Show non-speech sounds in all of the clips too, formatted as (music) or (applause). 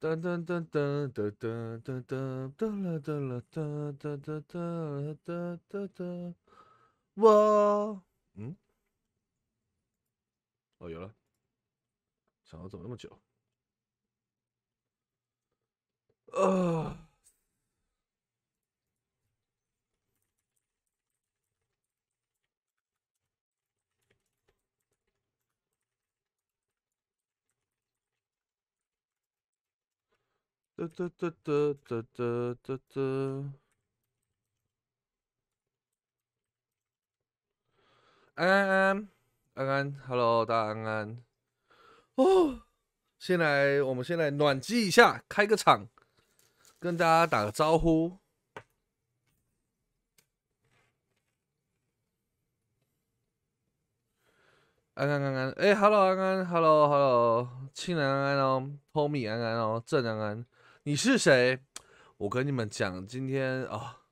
噔噔噔噔噔噔噔噔噔噔噔噔噔噔噔噔噔噔噔，我嗯，哦有了，想要怎么那么久？啊、得得得得得得得哒！安安安安，Hello，大安安哦！先来，我们先来暖机一下，开个场，跟大家打个招呼。安安安安，哎，Hello，安安，Hello，Hello，亲南安安哦，Tommy 安安哦，郑安安。你是谁？我跟你们讲，今天啊，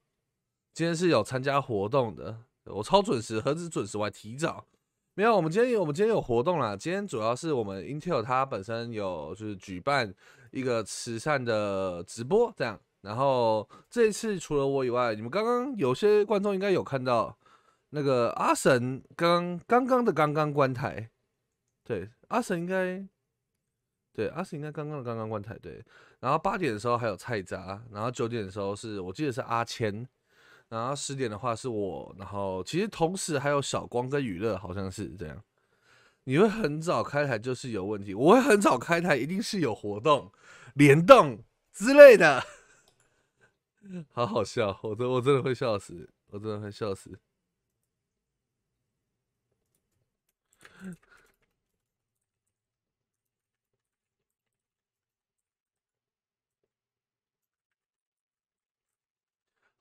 今天是有参加活动的。我超准时，何止准时，我还提早。没有，我们今天有，我们今天有活动啦。今天主要是我们 Intel 它本身有就是举办一个慈善的直播，这样。然后这一次除了我以外，你们刚刚有些观众应该有看到那个阿神刚刚刚的刚刚关台。对，阿神应该，对，阿神应该刚刚的刚刚关台。对。然后八点的时候还有菜渣，然后九点的时候是我记得是阿谦，然后十点的话是我，然后其实同时还有小光跟娱乐，好像是这样。你会很早开台就是有问题，我会很早开台一定是有活动联动之类的，(laughs) 好好笑，我真我真的会笑死，我真的会笑死。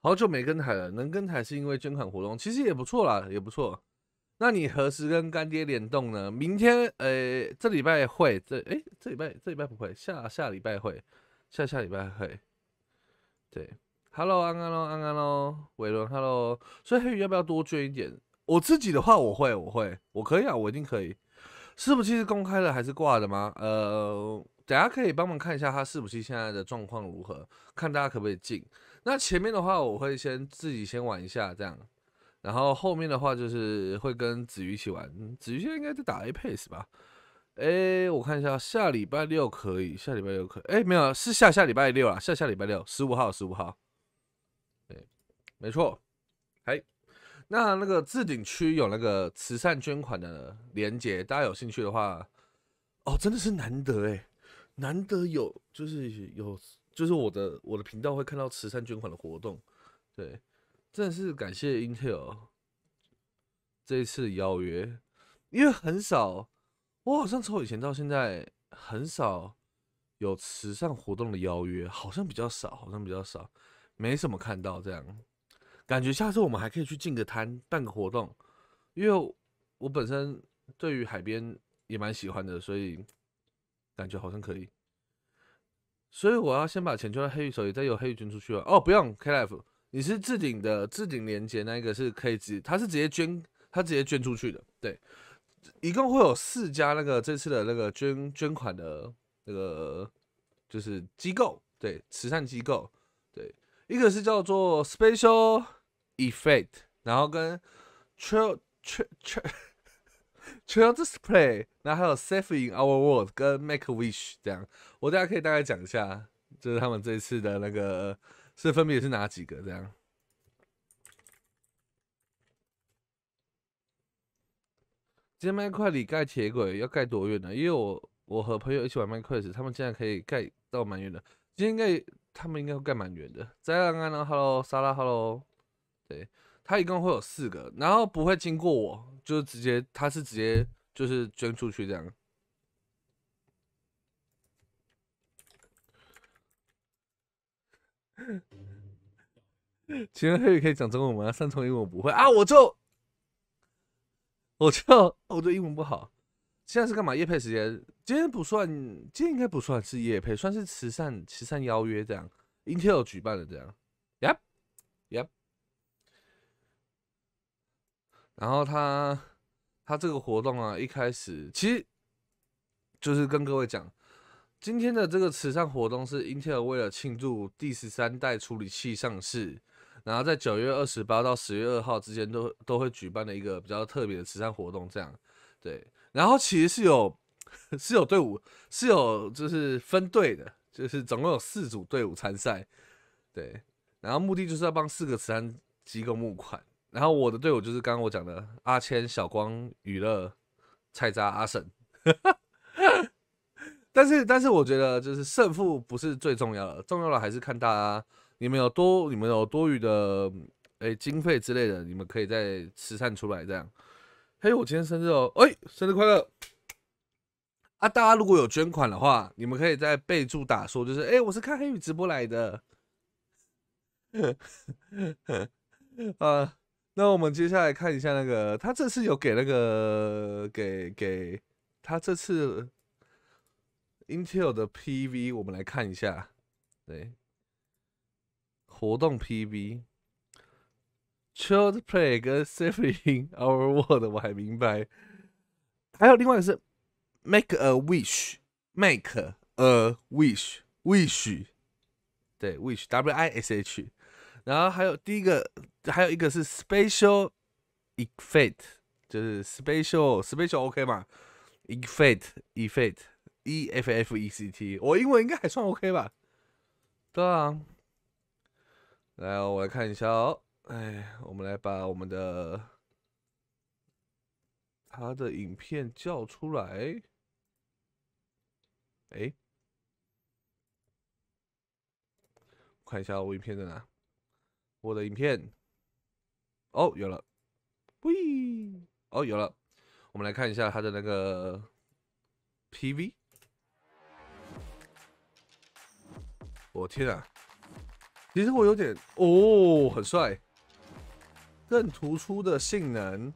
好久没跟台了，能跟台是因为捐款活动，其实也不错啦，也不错。那你何时跟干爹联动呢？明天，呃，这礼拜会，这，哎，这礼拜这礼拜不会，下下礼拜会，下下礼拜会。对，Hello，安安喽，安安喽，伟伦 h e l l o 所以黑鱼要不要多捐一点？我自己的话，我会，我会，我可以啊，我一定可以。伺服器是公开的还是挂的吗？呃，等下可以帮忙看一下他伺服器现在的状况如何，看大家可不可以进。那前面的话，我会先自己先玩一下，这样，然后后面的话就是会跟子瑜一起玩。子瑜现在应该在打 A P S 吧？哎，我看一下，下礼拜六可以，下礼拜六可，哎，没有，是下下礼拜六啊，下下礼拜六十五号，十五号，对，没错。哎，那那个置顶区有那个慈善捐款的链接，大家有兴趣的话，哦，真的是难得哎，难得有就是有。就是我的我的频道会看到慈善捐款的活动，对，真的是感谢 Intel 这一次邀约，因为很少，我好像从以前到现在很少有慈善活动的邀约，好像比较少，好像比较少，没什么看到这样，感觉下次我们还可以去进个摊办个活动，因为我本身对于海边也蛮喜欢的，所以感觉好像可以。所以我要先把钱捐到黑羽手里，再由黑羽捐出去了。哦，不用，K Life，你是置顶的置顶链接，那一个是可以直，它是直接捐，它直接捐出去的。对，一共会有四家那个这次的那个捐捐款的那个就是机构，对，慈善机构，对，一个是叫做 Special Effect，然后跟 Tr Tr Tr。c h i l s Play，然后还有 Safe in Our World，跟 Make a Wish，这样，我大家可以大概讲一下，就是他们这一次的那个是分别是哪几个这样。今天麦块里盖铁轨要盖多远呢？因为我我和朋友一起玩麦块时，他们竟然可以盖到蛮远的。今天应该他们应该会盖蛮远的。再大 h e l l o 莎拉 h e l l o 对。他一共会有四个，然后不会经过我，就是直接他是直接就是捐出去这样。(laughs) 请问黑语可以讲中文吗？三重英文不会啊，我就我就我对英文不好。现在是干嘛？夜配时间，今天不算，今天应该不算是夜配，算是慈善慈善邀约这样，Intel 举办的这样，Yep，Yep。然后他他这个活动啊，一开始其实就是跟各位讲，今天的这个慈善活动是英特尔为了庆祝第十三代处理器上市，然后在九月二十八到十月二号之间都都会举办的一个比较特别的慈善活动。这样对，然后其实是有 (laughs) 是有队伍是有就是分队的，就是总共有四组队伍参赛，对，然后目的就是要帮四个慈善机构募款。然后我的队友就是刚刚我讲的阿谦、小光、娱乐、菜渣、阿婶。(laughs) 但是，但是我觉得就是胜负不是最重要的，重要的还是看大家你们有多你们有多余的哎经费之类的，你们可以再慈善出来这样。嘿，我今天生日哦，哎，生日快乐！啊，大家如果有捐款的话，你们可以在备注打说就是哎，我是看黑雨直播来的。啊。(laughs) 那我们接下来看一下那个，他这次有给那个给给他这次 Intel 的 PV，我们来看一下，对，活动 PV Child Play 跟 Saving Our World 我还明白，还有另外一个是 Make a Wish，Make a Wish Wish，对 Wish W I S H。然后还有第一个，还有一个是 special effect，就是 special special OK 嘛 e f f e c t effect e f f e c t，我英文应该还算 OK 吧？对啊，来，我来看一下哦。哎，我们来把我们的他的影片叫出来。哎，看一下我影片在哪？我的影片，哦，有了，喂，哦，有了，我们来看一下他的那个 P V。我天啊，其实我有点，哦，很帅，更突出的性能，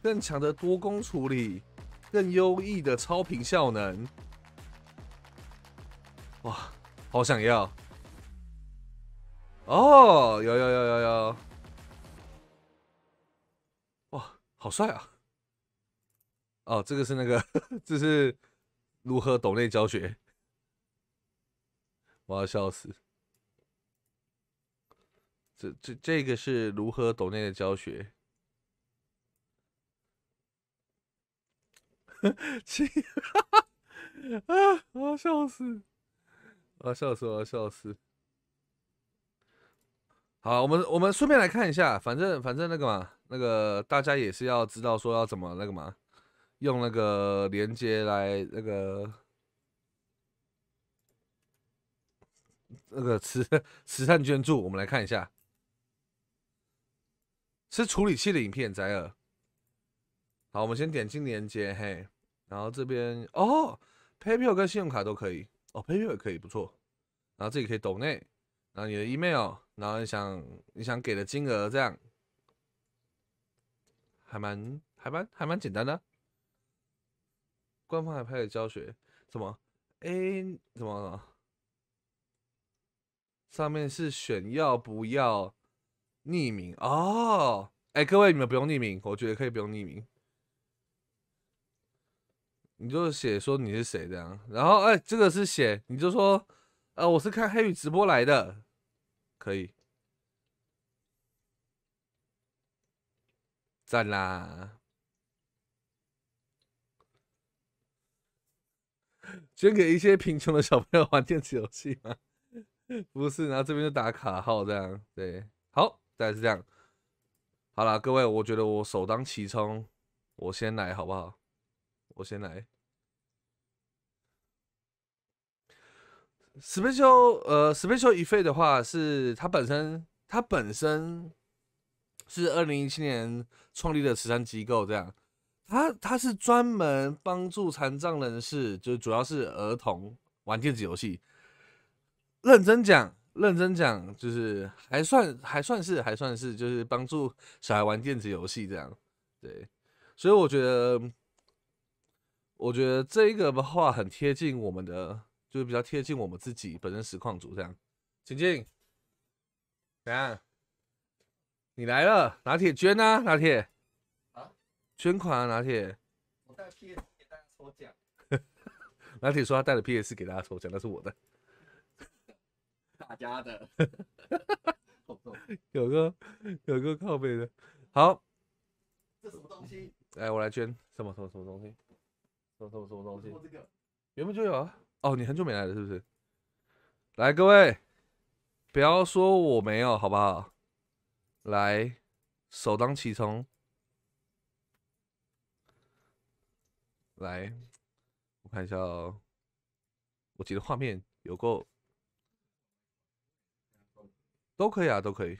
更强的多功处理，更优异的超频效能，哇，好想要。哦，有有有有有，哇，好帅啊！哦，这个是那个，(laughs) 这是如何懂内教学？我要笑死！这这这个是如何懂内的教学？哈 (laughs) 哈 (laughs) 啊！我要笑死！我要笑死！我要笑死！好，我们我们顺便来看一下，反正反正那个嘛，那个大家也是要知道说要怎么那个嘛，用那个连接来那个那个慈慈善捐助，我们来看一下，是处理器的影片，摘尔。好，我们先点进连接，嘿，然后这边哦，PayPal 跟信用卡都可以，哦，PayPal 也可以不错，然后这里可以抖内，然后你的 Email。然后你想你想给的金额这样，还蛮还蛮还蛮简单的。官方还拍了教学，什么？a 怎么？上面是选要不要匿名哦？哎，各位你们不用匿名，我觉得可以不用匿名，你就写说你是谁这样。然后哎，这个是写你就说，呃，我是看黑雨直播来的。可以，在哪？(laughs) 捐给一些贫穷的小朋友玩电子游戏吗？(laughs) 不是，然后这边就打卡号这样，对，好，大概是这样。好了，各位，我觉得我首当其冲，我先来，好不好？我先来。special 呃，special e f f e 的话是它本身，它本身是二零一七年创立的慈善机构，这样，它它是专门帮助残障人士，就主要是儿童玩电子游戏。认真讲，认真讲，就是还算还算是还算是，就是帮助小孩玩电子游戏这样。对，所以我觉得，我觉得这一个的话很贴近我们的。就是比较贴近我们自己本身实况组这样，请进，怎样？你来了，拿铁捐呐，拿铁，啊，捐款啊，拿铁，我带 PS 给大家抽奖，拿铁说他带了 PS 给大家抽奖，那是我的，大家的，(laughs) 有个有个靠背的，好，这什么东西？哎，我来捐，什么什么什么东西，什么什么什么东西，这个，原本就有啊。哦，你很久没来了，是不是？来，各位，不要说我没有，好不好？来，首当其冲，来，我看一下哦，我记得画面有个，都可以啊，都可以。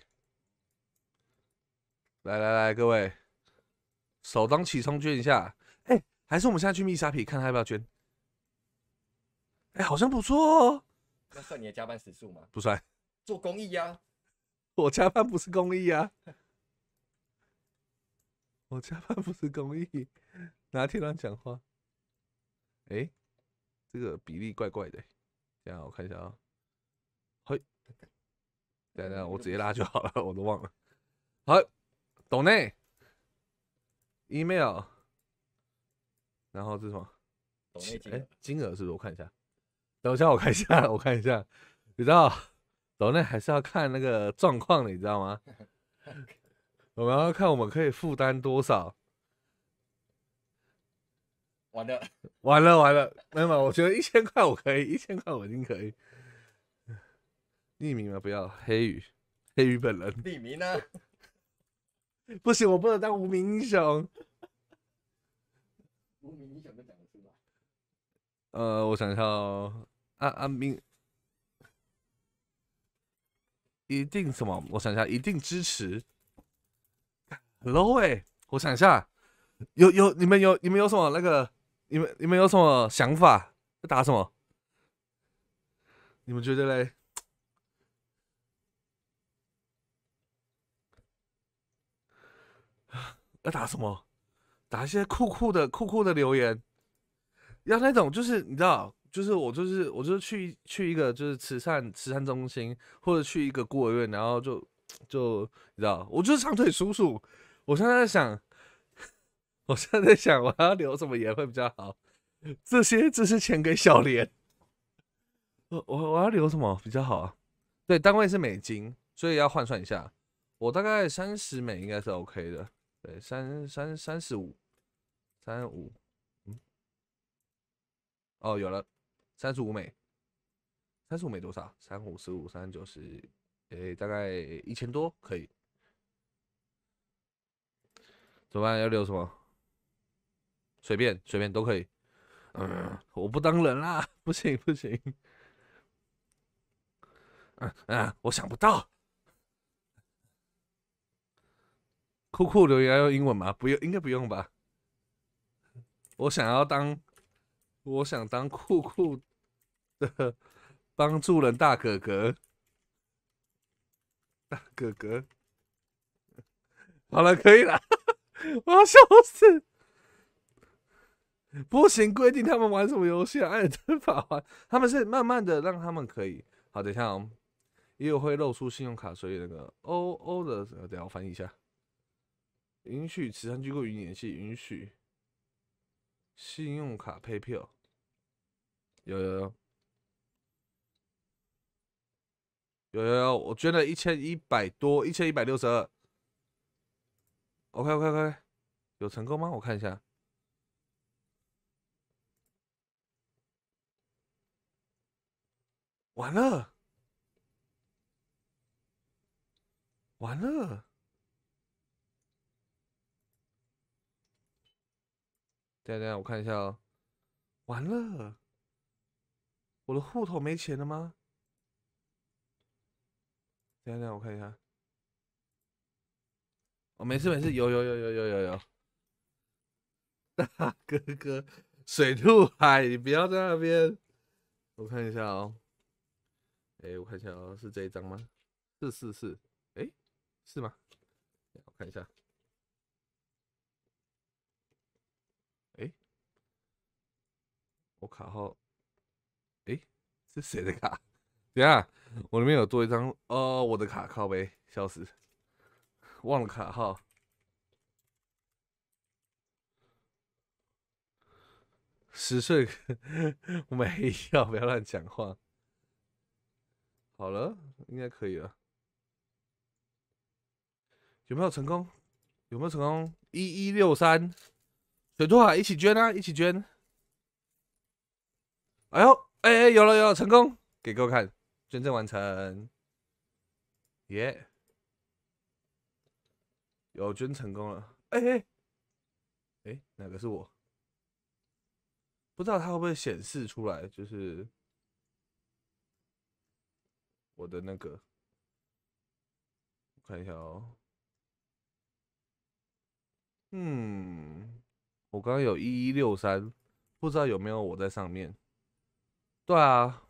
来来来，各位，首当其冲捐一下。哎，还是我们现在去密沙皮看要不要捐？哎，好像不错哦。那算你的加班时数吗？不算。做公益呀。我加班不是公益啊。我加班不是公益，哪听人讲话？哎，这个比例怪怪的。等下，我看一下啊。嘿，等下等下，我直接拉就好了，我都忘了。好懂内 e m a i l 然后这什么？哎，金额是多？我看一下。等一下，我看一下，我看一下，你知道，总呢还是要看那个状况的，你知道吗？我们要看我们可以负担多少。(laughs) 完了，完了，完了，没有没有，我觉得一千块我可以，一千块我已经可以。匿名吗？不要黑鱼，黑鱼本人。匿名呢？(laughs) 不行，我不能当无名英雄。无名英雄讲的吧？呃，我想一下哦。啊啊！明一定什么？我想一下，一定支持。Hello，哎，我想一下，有有你们有你们有什么那个？你们你们有什么想法？要打什么？你们觉得嘞？(sighs) 要打什么？打一些酷酷的酷酷的留言，要那种就是你知道。就是我，就是我，就是去去一个就是慈善慈善中心，或者去一个孤儿院，然后就就你知道，我就是长腿叔叔。我现在在想，(laughs) 我现在在想，我要留什么盐会比较好？这些这些钱给小莲。我我我要留什么比较好啊？对，单位是美金，所以要换算一下。我大概三十美应该是 OK 的。对，三三三十五，三五，嗯，哦，有了。三十五美，三十五美多少？三五十五，三九十，哎，大概一千多可以。怎么办？要留什么？随便随便都可以。嗯，我不当人啦，不行不行。嗯嗯，我想不到。酷酷留言用英文吗？不用，应该不用吧。我想要当。我想当酷酷的帮助人，大哥哥，大哥哥，好了，可以了，我要笑死，不行，规定他们玩什么游戏，啊？按着法玩，他们是慢慢的让他们可以，好，等一下，也有会露出信用卡，所以那个 O O 的，等下我翻译一下，允许慈善机构与联系，允许信用卡配票。有有有，有有有！我捐了一千一百多，一千一百六十二。OK OK OK，有成功吗？我看一下。完了，完了！等下等下，我看一下哦。完了。我的户头没钱了吗？等一下，我看一下。哦，没事没事，有有有有有有有。(laughs) 大哥哥，水兔海，你不要在那边。我看一下哦。哎，我看一下哦，是这一张吗？是是是。哎，是吗？我看一下。哎，我卡号。是谁的卡？等下，我里面有多一张哦，我的卡靠背消失，忘了卡号。十岁 (laughs) 没有，不要乱讲话。好了，应该可以了。有没有成功？有没有成功？一一六三，水兔海一起捐啊，一起捐。哎呦！哎，有了，有了，成功！给各位看，捐赠完成，耶！有捐成功了。哎哎，哎，哪个是我？不知道他会不会显示出来，就是我的那个。看一下哦。嗯，我刚刚有一一六三，不知道有没有我在上面。对啊，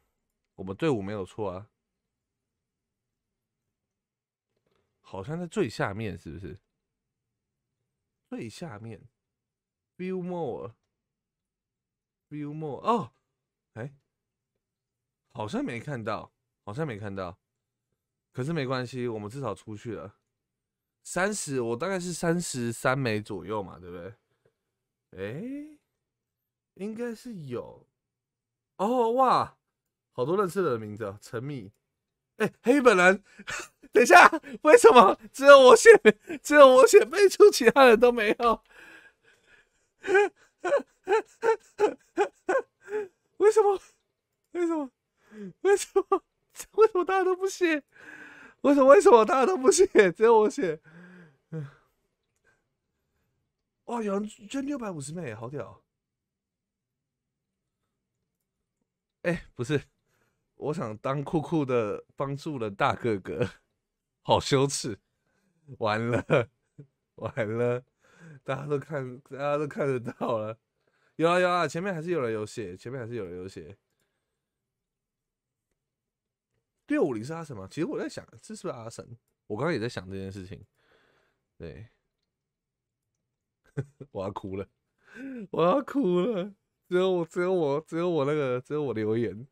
我们队伍没有错啊，好像在最下面，是不是？最下面，View more，View more，哦，哎，好像没看到，好像没看到，可是没关系，我们至少出去了，三十，我大概是三十三枚左右嘛，对不对？哎，应该是有。哦哇，好多认识的人名字，陈米，哎，黑本人，(laughs) 等一下，为什么只有我写，只有我写备注，其他人都没有？(laughs) 为什么？为什么？为什么？(laughs) 为什么大家都不写？为什么？为什么大家都不写？只有我写。哇，有人捐六百五十枚，好屌！哎，不是，我想当酷酷的，帮助了大哥哥，好羞耻，完了完了，大家都看，大家都看得到了，有啊有啊，前面还是有人有写，前面还是有人有写。六五零是阿神吗？其实我在想，这是不是阿神？我刚刚也在想这件事情。对，(laughs) 我要哭了，我要哭了。只有我，只有我，只有我那个，只有我留言，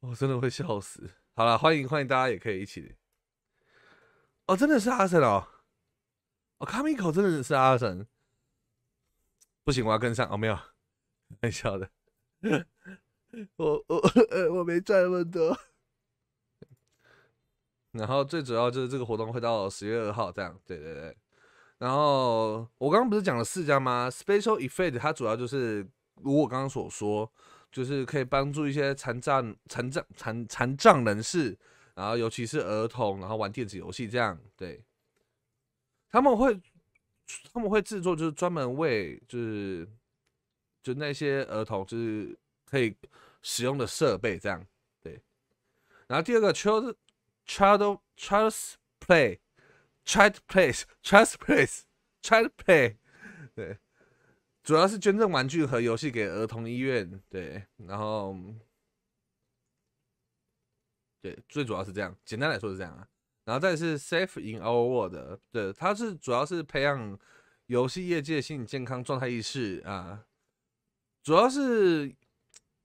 我真的会笑死。好了，欢迎，欢迎大家也可以一起。哦，真的是阿神哦，哦，卡米口真的是阿神。不行，我要跟上哦。没有，很笑的。我我我没赚么多。然后最主要就是这个活动会到十月二号这样。对对对。然后我刚刚不是讲了四家吗？Special Effect 它主要就是。如我刚刚所说，就是可以帮助一些残障、残障、残残障人士，然后尤其是儿童，然后玩电子游戏这样。对，他们会他们会制作就是专门为就是就那些儿童就是可以使用的设备这样。对，然后第二个 child child child's play c h i l d play c h i l d play child play 对。主要是捐赠玩具和游戏给儿童医院，对，然后，对，最主要是这样，简单来说是这样啊。然后，再是 Safe in Our World，对，它是主要是培养游戏业界心理健康状态意识啊。主要是，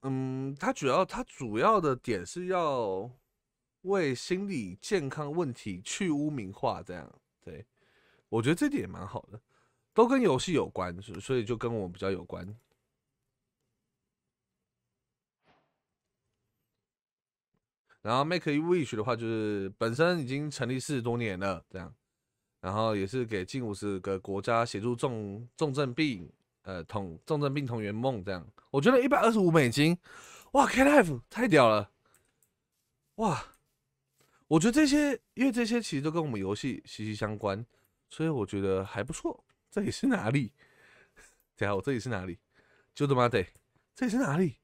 嗯，它主要它主要的点是要为心理健康问题去污名化，这样，对我觉得这点也蛮好的。都跟游戏有关，所以就跟我比较有关。然后 Make a Wish 的话，就是本身已经成立四十多年了，这样，然后也是给近五十个国家协助重重症病，呃，同重症病同圆梦这样。我觉得一百二十五美金，哇，Can Life 太屌了，哇！我觉得这些，因为这些其实都跟我们游戏息息相关，所以我觉得还不错。这里是哪里？等下，我这里是哪里？就这么得，这里是哪里？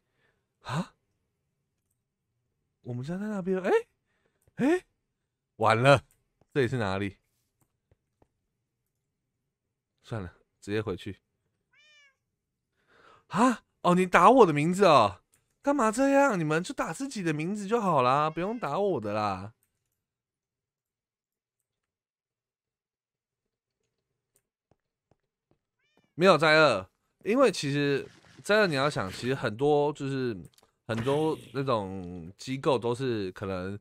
啊？我们家在那边。哎哎，完了，这里是哪里？算了，直接回去。啊？哦，你打我的名字哦？干嘛这样？你们就打自己的名字就好啦，不用打我的啦。没有灾厄，因为其实灾厄你要想，其实很多就是很多那种机构都是可能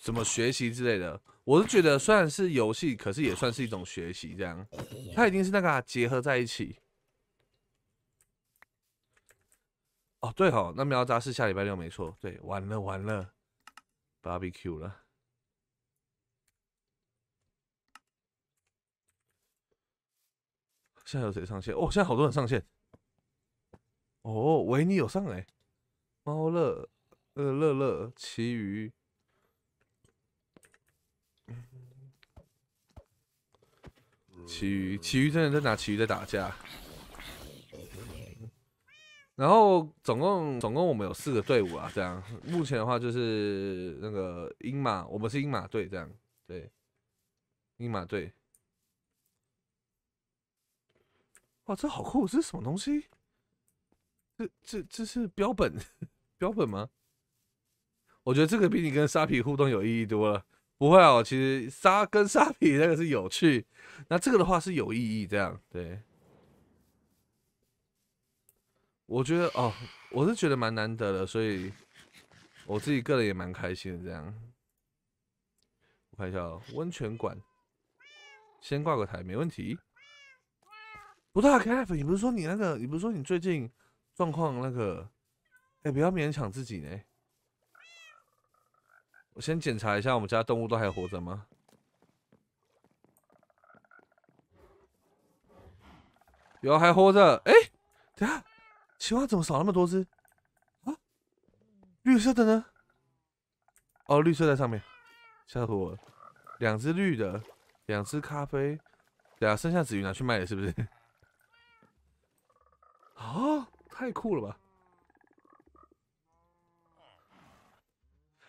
怎么学习之类的。我是觉得虽然是游戏，可是也算是一种学习，这样。它已经是那个结合在一起。哦，对哦，那喵扎是下礼拜六没错，对，完了完了，barbecue 了。现在有谁上线？哦，现在好多人上线。哦，喂，你有上哎？猫乐乐乐乐，其余，其余，其余，真的在拿其余在打架。然后，总共总共我们有四个队伍啊，这样。目前的话就是那个英马，我们是英马队，这样对，英马队。哇，这好酷！这是什么东西？这、这、这是标本，(laughs) 标本吗？我觉得这个比你跟沙皮互动有意义多了。不会啊，其实沙跟沙皮那个是有趣，那这个的话是有意义，这样对。我觉得哦，我是觉得蛮难得的，所以我自己个人也蛮开心的。这样，我看一下温泉馆，先挂个台，没问题。不大 c a r 不是说你那个，你不是说你最近状况那个，哎，不要勉强自己呢。我先检查一下，我们家动物都还活着吗？有，还活着。哎，等下，青蛙怎么少那么多只？啊？绿色的呢？哦，绿色在上面，吓死我！两只绿的，两只咖啡。等下剩下紫鱼拿去卖了，是不是？啊，太酷了吧！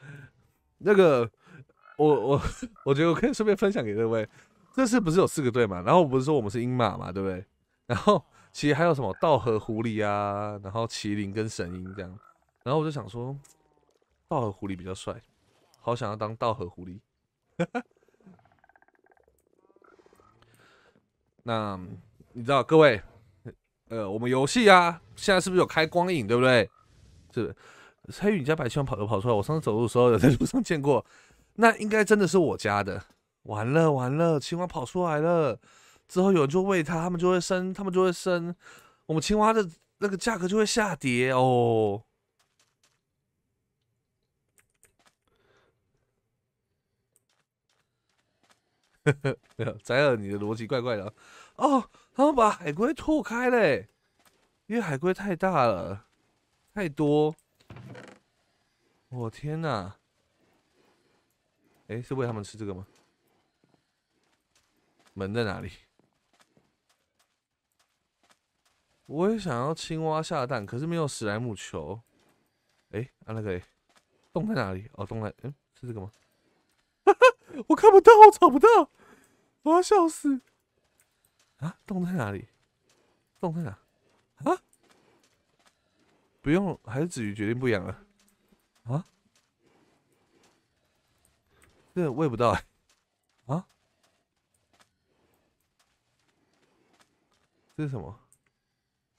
(laughs) 那个，我我 (laughs) 我觉得我可以顺便分享给各位。这次不是有四个队嘛，然后不是说我们是鹰马嘛，对不对？然后其实还有什么道和狐狸啊，然后麒麟跟神鹰这样。然后我就想说，道和狐狸比较帅，好想要当道和狐狸。(laughs) 那你知道各位？呃，我们游戏啊，现在是不是有开光影，对不对？是黑雨家白青跑都跑出来，我上次走路的时候有在路上见过，那应该真的是我家的。完了完了，青蛙跑出来了，之后有人就喂它，它们就会生，它们就会生，我们青蛙的那个价格就会下跌哦。呵呵，没有，崽了你的逻辑怪怪的哦。他们把海龟吐开嘞，因为海龟太大了，太多。我天哪！哎，是喂他们吃这个吗？门在哪里？我也想要青蛙下蛋，可是没有史莱姆球。哎，按那个。洞在哪里？哦，洞在……嗯，是这个吗？哈哈，我看不到，我找不到，我要笑死。啊，洞在哪里？洞在哪？啊？不用，还是子瑜决定不养了。啊？这喂不到。啊？这是什么？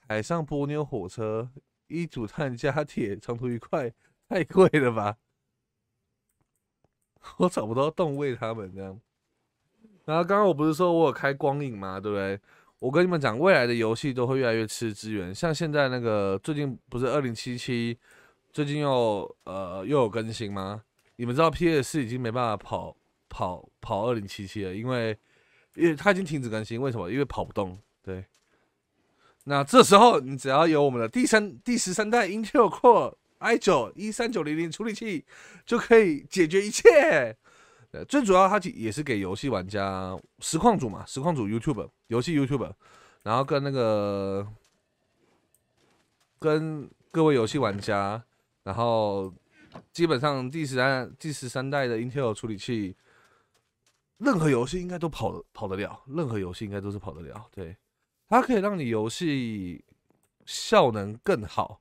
海上波妞火车，一组碳加铁，长途愉快。太贵了吧？(laughs) 我找不到洞喂他们，这样。然后刚刚我不是说我有开光影吗？对不对？我跟你们讲，未来的游戏都会越来越吃资源。像现在那个最近不是二零七七，最近又呃又有更新吗？你们知道 P S 已经没办法跑跑跑二零七七了，因为因为它已经停止更新，为什么？因为跑不动。对。那这时候你只要有我们的第三第十三代 Intel Core i 九一三九零零处理器，就可以解决一切。呃，最主要它也也是给游戏玩家实况组嘛，实况组 YouTube 游戏 YouTube，然后跟那个跟各位游戏玩家，然后基本上第十三第十三代的 Intel 处理器，任何游戏应该都跑跑得了，任何游戏应该都是跑得了。对，它可以让你游戏效能更好。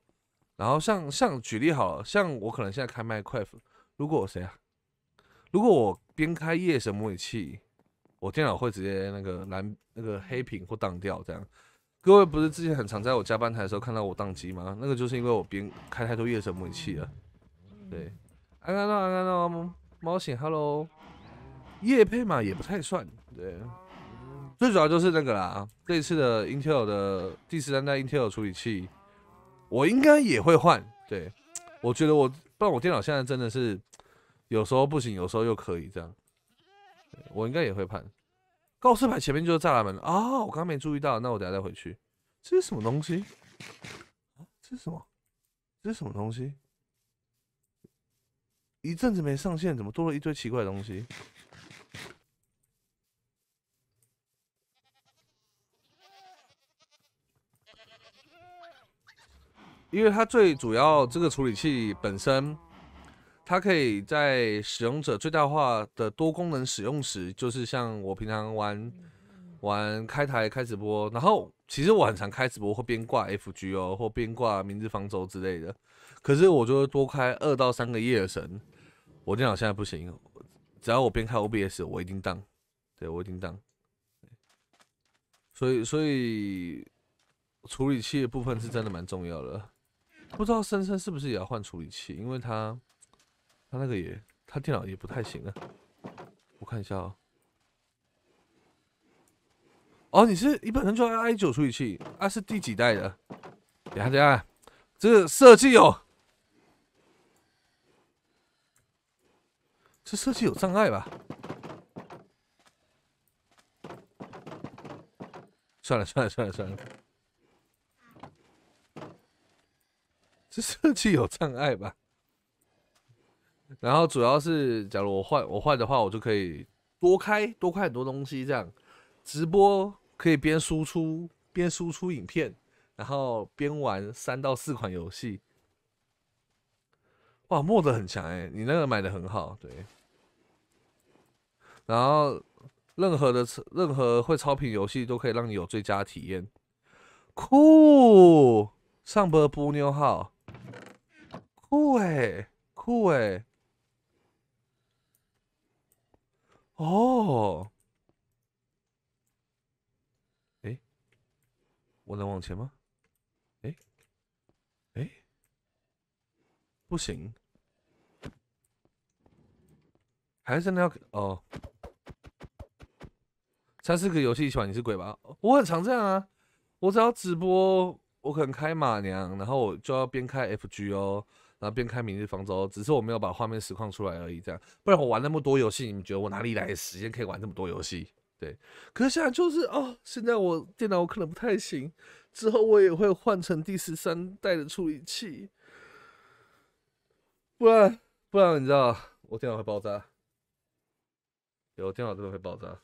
然后像像举例，好像我可能现在开麦快，如果谁啊？如果我边开夜神模拟器，我电脑会直接那个蓝那个黑屏或宕掉这样。各位不是之前很常在我加班台的时候看到我宕机吗？那个就是因为我边开太多夜神模拟器了。对，安 no 安 no，猫醒，hello。夜配嘛也不太算，对。最主要就是那个啦。这一次的 Intel 的第十三代 Intel 处理器，我应该也会换。对，我觉得我不然我电脑现在真的是。有时候不行，有时候又可以这样。我应该也会判告示牌前面就是栅栏门啊！我刚刚没注意到，那我等下再回去。这是什么东西？这是什么？这是什么东西？一阵子没上线，怎么多了一堆奇怪的东西？因为它最主要，这个处理器本身。它可以在使用者最大化的多功能使用时，就是像我平常玩玩开台开直播，然后其实我很常开直播或边挂 F G o 或边挂明日方舟之类的。可是我就会多开二到三个夜神，我电脑现在不行，只要我边开 O B S，我一定当，对我一定当。所以所以处理器的部分是真的蛮重要的，不知道森森是不是也要换处理器，因为他。他那个也，他电脑也不太行啊。我看一下哦。哦，你是一般装的 I 九处理器啊？是第几代的？等下等下，这个设计有，这设计有障碍吧？算了算了算了算了，这设计有障碍吧？然后主要是，假如我换我换的话，我就可以多开多开很多东西，这样直播可以边输出边输出影片，然后边玩三到四款游戏。哇，墨的很强哎，你那个买的很好，对。然后任何的任何会超频游戏都可以让你有最佳体验。酷，上波波妞号。酷哎，酷哎。哦，哎，我能往前吗？哎，哎，不行，还是那要哦。三四个游戏一起玩，你是鬼吧？我很常这样啊，我只要直播，我可能开马娘，然后我就要边开 FG 哦。然后边开明日方舟》，只是我没有把画面实况出来而已，这样。不然我玩那么多游戏，你们觉得我哪里来的时间可以玩这么多游戏？对。可是现在就是哦，现在我电脑我可能不太行，之后我也会换成第十三代的处理器，不然不然你知道，我电脑会爆炸，有电脑真的会爆炸。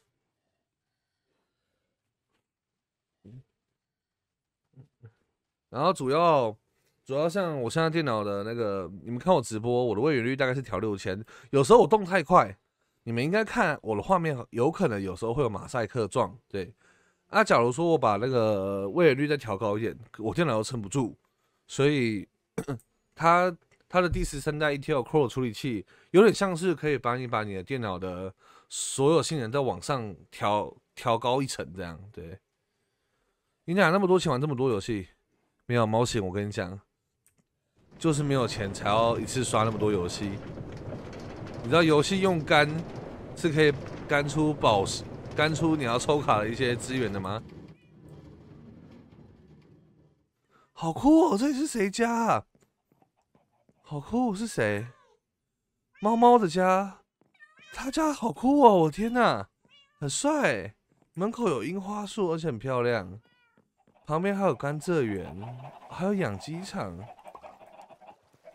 然后主要。主要像我现在电脑的那个，你们看我直播，我的位元率大概是调六千，有时候我动太快，你们应该看我的画面，有可能有时候会有马赛克状。对，那假如说我把那个位元率再调高一点，我电脑都撑不住，所以 (coughs) 它它的第十三代 Intel Core 处理器有点像是可以帮你把你的电脑的所有性能再往上调调高一层这样。对，你俩那么多钱玩这么多游戏，没有猫钱，我跟你讲。就是没有钱才要一次刷那么多游戏。你知道游戏用肝是可以肝出宝石、肝出你要抽卡的一些资源的吗？好酷哦！这里是谁家？好酷！是谁？猫猫的家。他家好酷哦！我天哪，很帅！门口有樱花树，而且很漂亮。旁边还有甘蔗园，还有养鸡场。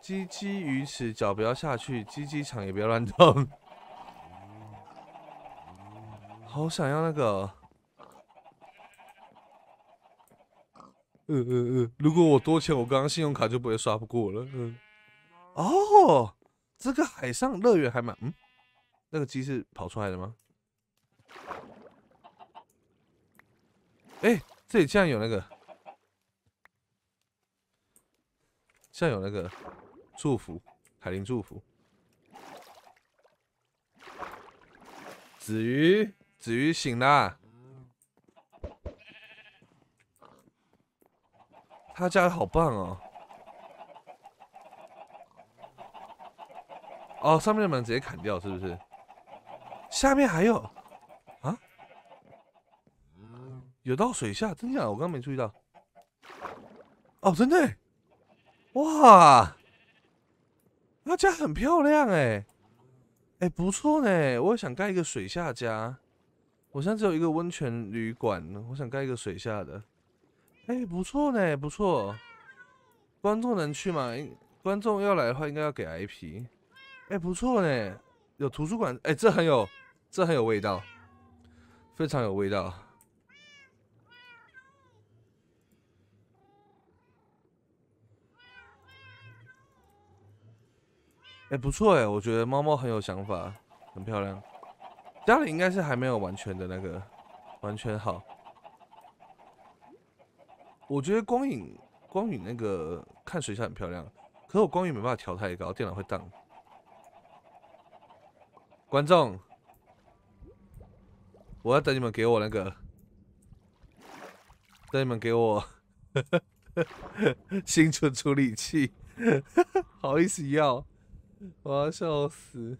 鸡鸡鱼此，脚不要下去，鸡鸡场也不要乱动。(laughs) 好想要那个。嗯嗯嗯，如果我多钱，我刚刚信用卡就不会刷不过了。嗯，哦，这个海上乐园还蛮……嗯，那个鸡是跑出来的吗？哎，这里竟然有那个，竟然有那个。祝福海灵，祝福子瑜，子瑜醒啦！他家好棒哦！哦，上面的门直接砍掉，是不是？下面还有啊？有到水下，真的？我刚刚没注意到。哦，真的！哇！家很漂亮哎，哎不错呢，我想盖一个水下家。我现在只有一个温泉旅馆，我想盖一个水下的。哎不错呢，不错。观众能去吗？观众要来的话，应该要给 IP。哎不错呢，有图书馆哎，这很有，这很有味道，非常有味道。哎，不错哎，我觉得猫猫很有想法，很漂亮。家里应该是还没有完全的那个，完全好。我觉得光影光影那个看水下很漂亮，可我光影没办法调太高，电脑会荡。观众，我要等你们给我那个，等你们给我 (laughs) 新纯处理器，(laughs) 好意思要？我要笑死！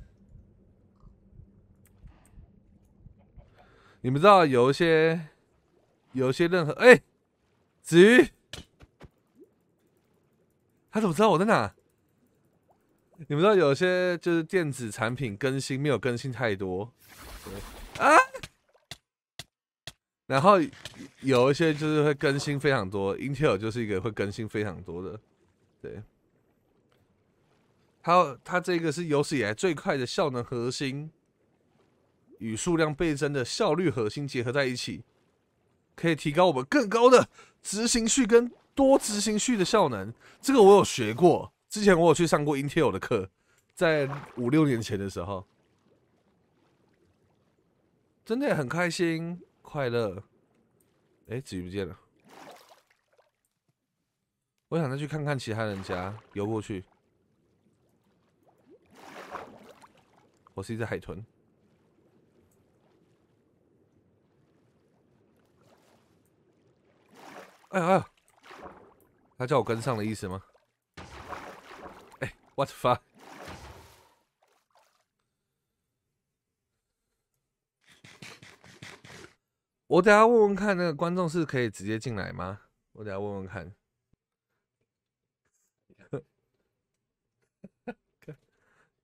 你们知道有一些，有一些任何哎，子瑜，他怎么知道我在哪？你们知道有些就是电子产品更新没有更新太多，啊。然后有一些就是会更新非常多，Intel 就是一个会更新非常多的，对。它它这个是有史以来最快的效能核心，与数量倍增的效率核心结合在一起，可以提高我们更高的执行序跟多执行序的效能。这个我有学过，之前我有去上过 Intel 的课，在五六年前的时候，真的很开心快乐。哎，子瑜不见了，我想再去看看其他人家游过去，我是一只海豚。哎哎，他叫我跟上的意思吗？哎，what fuck？我等下问问看，那个观众是可以直接进来吗？我等下问问看。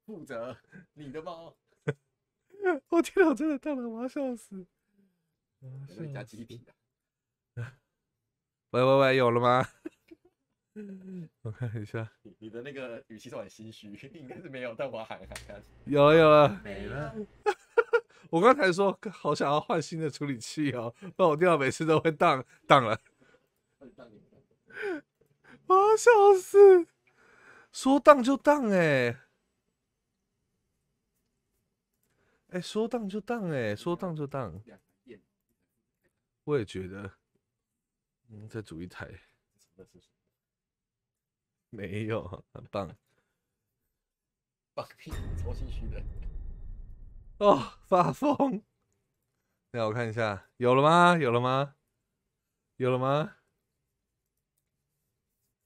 负责你的包，(laughs) 我天哪，真的当了，我要笑死！是一家集体的。喂喂喂，有了吗？(laughs) 我看一下。你的那个语气是很心虚，(laughs) 应该是没有，但我喊喊看。有了有了，没了。我刚才说好想要换新的处理器哦，不然我电脑每次都会当当了。我要笑死！说当就当哎。哎，说当就当，哎，说当就当。我也觉得，嗯，再煮一台。没有，很棒。放屁，超级虚的。哦，发疯。那我看一下，有了吗？有了吗？有了吗？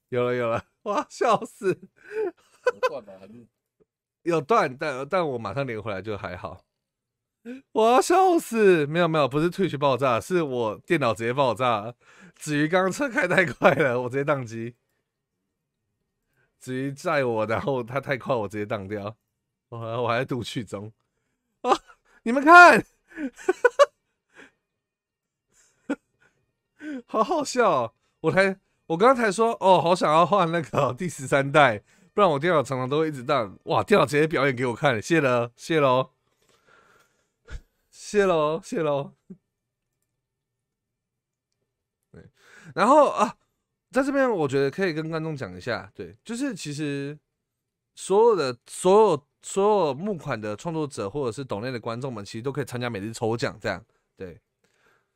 有了，有了，哇，笑死。(laughs) 断有断，但但我马上连回来就还好。我要笑死！没有没有，不是退去爆炸，是我电脑直接爆炸。子瑜刚刚车开太快了，我直接宕机。子瑜载我，然后他太快，我直接宕掉。我我还在读取中。啊！你们看，哈哈，好好笑。我才我刚才说哦，好想要换那个第十三代，不然我电脑常常都会一直宕。哇，电脑直接表演给我看，谢了，谢喽。谢喽，谢喽。对，然后啊，在这边我觉得可以跟观众讲一下，对，就是其实所有的、所有、所有募款的创作者或者是懂内的观众们，其实都可以参加每日抽奖，这样对。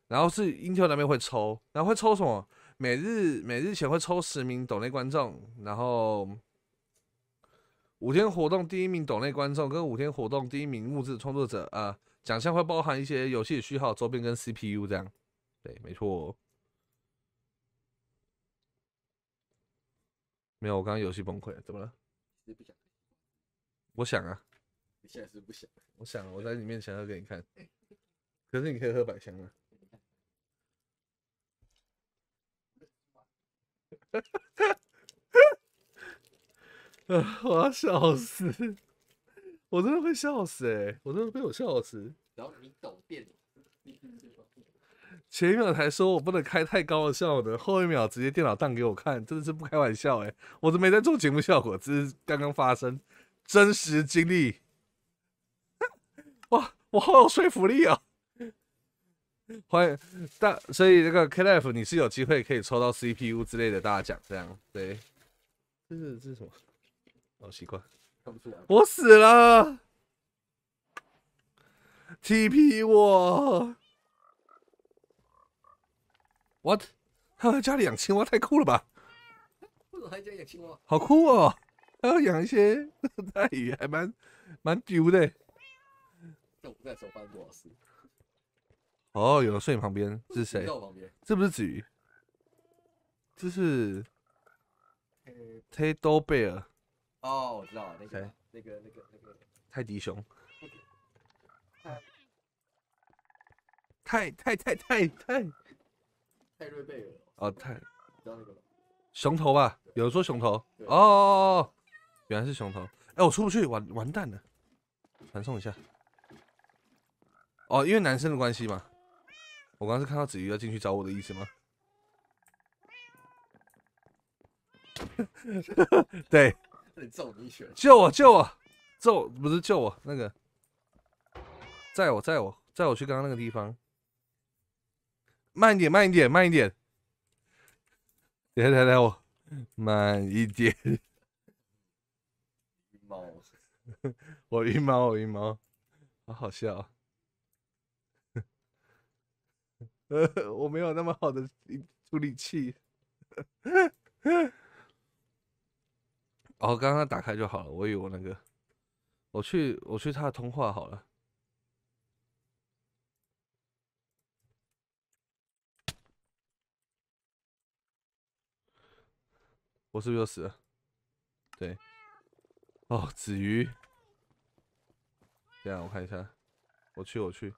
然后是 Intel 那边会抽，然后会抽什么？每日每日前会抽十名懂内观众，然后五天活动第一名懂内观众跟五天活动第一名木质创作者啊。奖项会包含一些游戏序号周边跟 CPU 这样，对，没错。没有，我刚刚游戏崩溃了，怎么了？我想啊。你现在是不想，我想，我在你面前喝给你看。可是你可以喝百香啊。哈哈哈哈啊，我要笑死。我真的会笑死哎！我真的被我笑死。然后你抖电脑，前一秒才说我不能开太高的笑的，后一秒直接电脑荡给我看，真的是不开玩笑哎！我都没在做节目效果，只是刚刚发生真实经历。(laughs) 哇，我好有说服力啊！欢迎大，所以这个 K F，你是有机会可以抽到 C P U 之类的大奖，这样对？这是这是什么？好奇怪。我死了欺骗我 what 他在家里养青蛙太酷了吧好酷哦他要养一些泰 (laughs) 语还蛮蛮屌的哦有人睡你旁边这是谁这不是子瑜这是 t e d l o bear 哦，我知道那个那个那个那个泰迪熊，泰泰泰泰泰泰瑞贝尔哦，泰，熊头吧？有人说熊头哦哦哦，原来是熊头。哎，我出不去，完完蛋了！传送一下。哦，因为男生的关系嘛。我刚刚是看到子瑜要进去找我的意思吗？对。这里揍你一拳！救我！救我！揍不是救我那个，在我，在我，在我去刚刚那个地方。慢一点，慢一点，慢一点。来来来，我慢一点。(laughs) 猫，我晕猫，我晕猫，好好笑。啊。(laughs) 我没有那么好的处理器。哦，刚刚打开就好了。我以为我那个，我去，我去他的通话好了。我是不是又死了？对。哦，子瑜。这样，我看一下。我去，我去。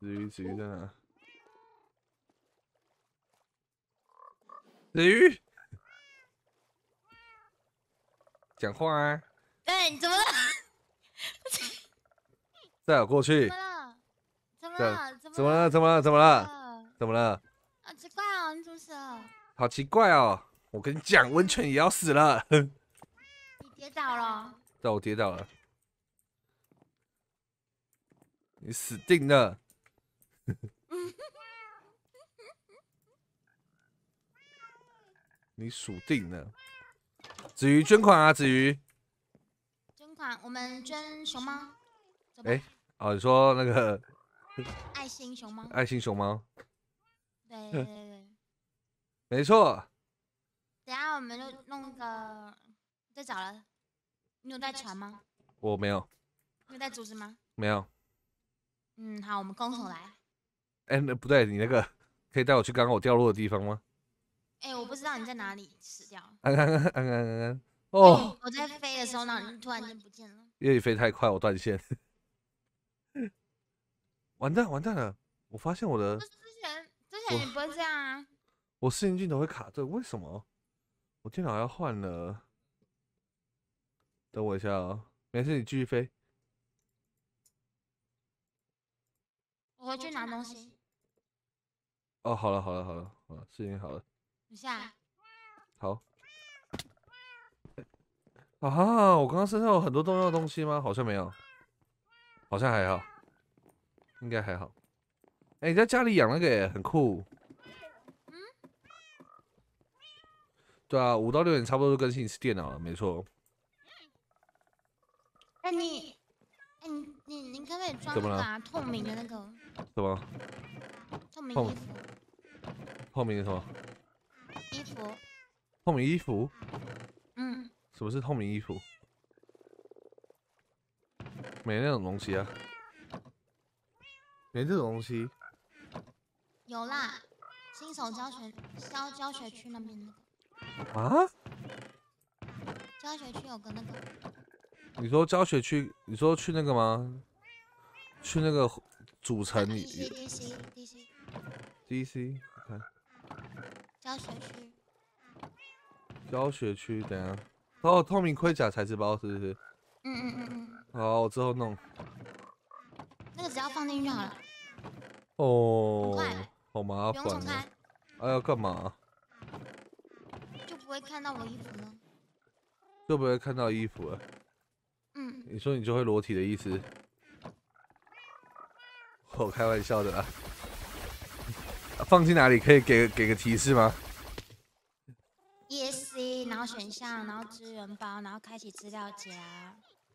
子瑜，子瑜在哪？子瑜。讲话啊！哎，怎么了？带 (laughs) 我过去。怎么了？怎么了？怎么了？怎么了？怎么了？好奇怪哦，你怎么死了？好奇怪哦，我跟你讲，温泉也要死了。你跌倒了？到我跌倒了。你死定了！(laughs) 你数定了。子瑜捐款啊，子瑜，捐款，我们捐熊猫。哎，哦，你说那个 (laughs) 爱心熊猫，爱心熊猫，对，对对，没错。等下我们就弄个，再找了。你有带船吗？我没有。你有带竹子吗？没有。嗯，好，我们共同来。哎，不对，你那个可以带我去刚刚我掉落的地方吗？哎，我不知道你在哪里死掉。安安安安安哦！我在飞的时候，呢，你突然间不见了。因为你飞太快，我断线。完蛋，完蛋了！我发现我的……之前之前你不会这样啊？我视频镜头会卡住，为什么？我镜头要换了。等我一下啊！没事，你继续飞。我回去拿东西。哦，好了好了好了好了，视好了。下好。(laughs) 啊我刚刚身上有很多重要的东西吗？好像没有，好像还好，应该还好。哎，你在家里养那个很酷。嗯。对啊，五到六点差不多就更新一次电脑了，没错。哎你，哎你你你可不可以装个什么透明的那个？什么？透明。透明的什么？衣服，透明衣服，嗯，什么是透明衣服？没那种东西啊，没这种东西。有啦，新手教学教教学区那边那个。啊？教学区有个那个？你说教学区？你说去那个吗？去那个主城？D C D C D C，D C，我看。教学区，教学区，等下，哦，透明盔甲材质包是不是？嗯嗯嗯嗯。好，我之后弄。那个只要放进去就好了。哦。好麻烦。不用重开。哎干嘛？就不会看到我衣服了。会不会看到衣服了。嗯。你说你就会裸体的意思？我开玩笑的。放进哪里？可以给给个提示吗？ESC，然后选项，然后资源包，然后开启资料夹，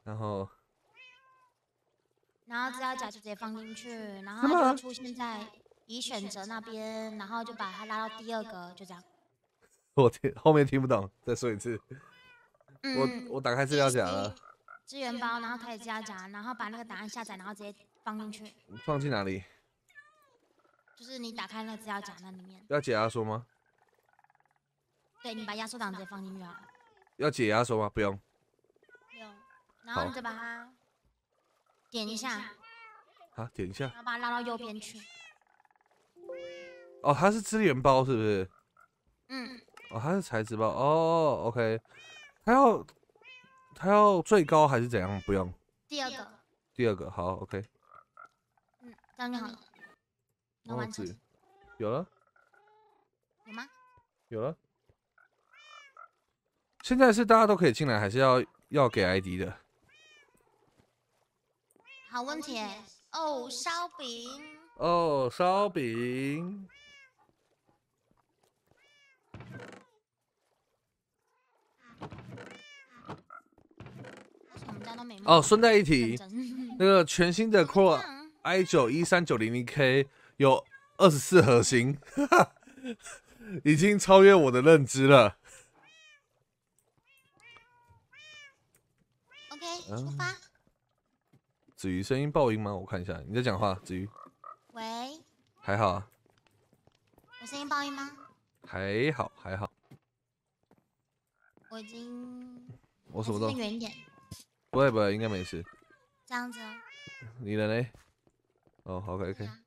然后，然后资料夹就直接放进去，然后就出现在已选择那边，然后就把它拉到第二个，就这样。我听后面听不懂，再说一次。我我打开资料夹了，资源包，然后开启资料夹，然后把那个答案下载，然后直接放进去。放进哪里？就是你打开那个资料夹，那里面要解压缩吗？对，你把压缩档直接放进去啊。要解压缩吗？不用。用。然后再把它点一下。好，点一下。然后把它拉到右边去。哦，它是资源包是不是？嗯。哦，它是材质包哦。OK，它要它要最高还是怎样？不用。第二个。第二个，好，OK。嗯，这样就好了。帽子，有了？有吗？有了。现在是大家都可以进来，还是要要给 ID 的？好问题，哦，烧饼。哦，烧饼。哦，顺带一提，那个全新的 (laughs) Core i 九一三九零零 K。有二十四核心，(laughs) 已经超越我的认知了。OK，出发。子瑜，声音爆音吗？我看一下，你在讲话，子瑜。喂。还好啊。我声音爆音吗？还好，还好。我已经。我手么都。远点。不会不会，应该没事。这样子。你的呢？哦，好，OK OK。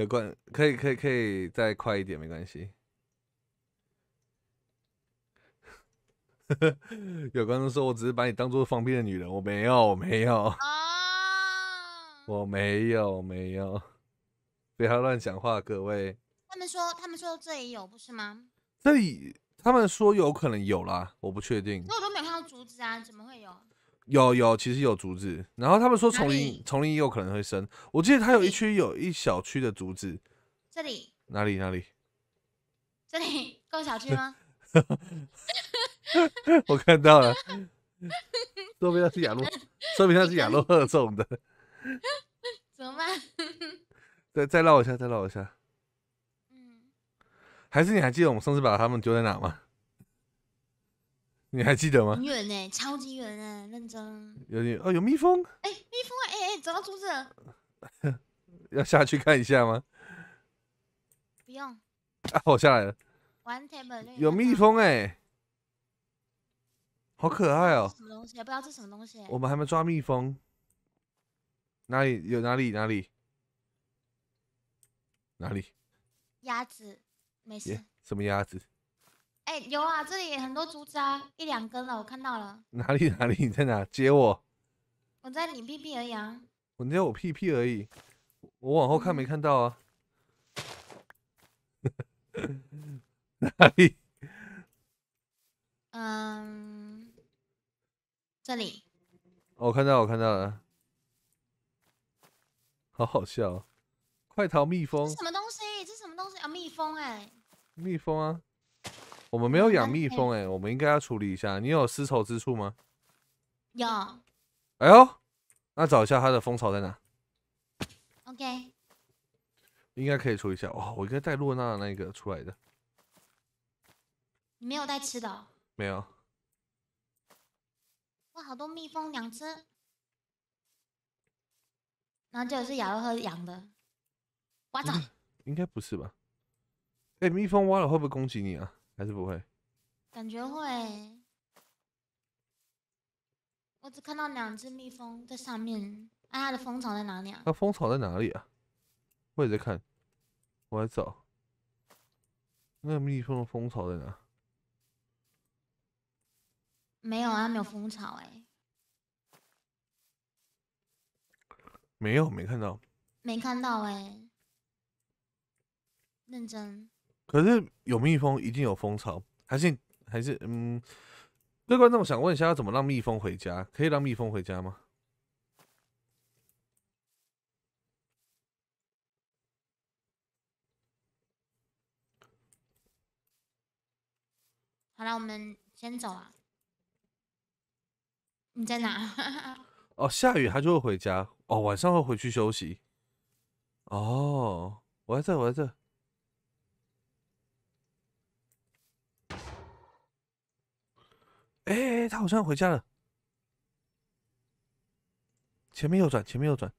有关，可以可以可以再快一点，没关系。(laughs) 有观众说，我只是把你当做方便的女人，我没有，我没有，我没有，没有，不要乱讲话，各位。他们说，他们说这里有不是吗？这里他们说有可能有啦，我不确定。那我都没有竹子啊，怎么会有？有有，其实有竹子，然后他们说丛林丛林也有可能会生。我记得它有一区有一小区的竹子，这里哪里哪里？(laughs) 这里够小区吗？(laughs) 我看到了，说定它是亚罗，说明它是亚罗赫种的。(laughs) 怎么办？再再绕一下，再绕一下。嗯，还是你还记得我们上次把他们丢在哪吗？你还记得吗？很远呢，超级远呢，认真。有点哦，有蜜蜂。哎，蜜蜂啊，哎哎，走到桌子。了。(laughs) 要下去看一下吗？不用。啊，我下来了。玩 n e table。有蜜蜂哎，好可爱哦。什么东西？不知道这什么东西。我们还没抓蜜蜂。哪里有？哪里哪里？哪里？鸭子，没事。什么鸭子？哎，有啊，这里很多竹子啊，一两根了，我看到了。哪里 (laughs) 哪里？你在哪？接我。我在你屁屁而已。啊。我在我屁屁而已。我往后看没看到啊？(laughs) 哪里？嗯，这里。我看到，我看到了。好好笑，快逃！蜜蜂。什么东西？这什么东西啊？蜜蜂哎。蜜蜂啊。我们没有养蜜蜂哎，我们应该要处理一下。你有丝绸之处吗？有。哎呦，那找一下它的蜂巢在哪？OK。应该可以处理一下哦。我应该带洛娜那个出来的。你没有带吃的？没有。哇，好多蜜蜂，两只。然后这个是咬了和养的。挖走？应该不是吧？哎，蜜蜂挖了会不会攻击你啊？还是不会，感觉会。我只看到两只蜜蜂在上面，那它的蜂巢在哪里啊？那蜂巢在哪里啊？我也在看，我在找。那蜜蜂的蜂巢在哪？没有啊，没有蜂巢哎。没有，没看到。没看到哎，认真。可是有蜜蜂，一定有蜂巢，还是还是嗯？各位观众，想问一下，要怎么让蜜蜂回家？可以让蜜蜂回家吗？好了，我们先走了。你在哪？(laughs) 哦，下雨它就会回家。哦，晚上会回去休息。哦，我在这，我在这。哎哎，他好像回家了。前面右转，前面右转。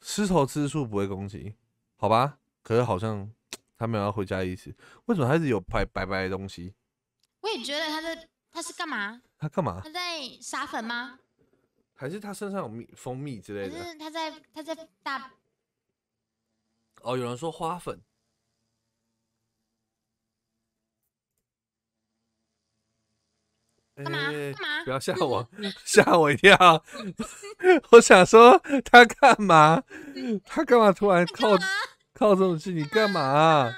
丝绸蜘蛛不会攻击，好吧？可是好像 (tsk) 他没有要回家的意思。为什么还是有白白白的东西？我也觉得他在，他是干嘛？他干嘛？他在撒粉吗？还是他身上有蜜蜂蜜之类的？他在，他在大。哦，有人说花粉。干嘛？不要吓我，(laughs) 吓我一跳。我想说他干嘛？他干嘛突然靠靠这么近？你干嘛？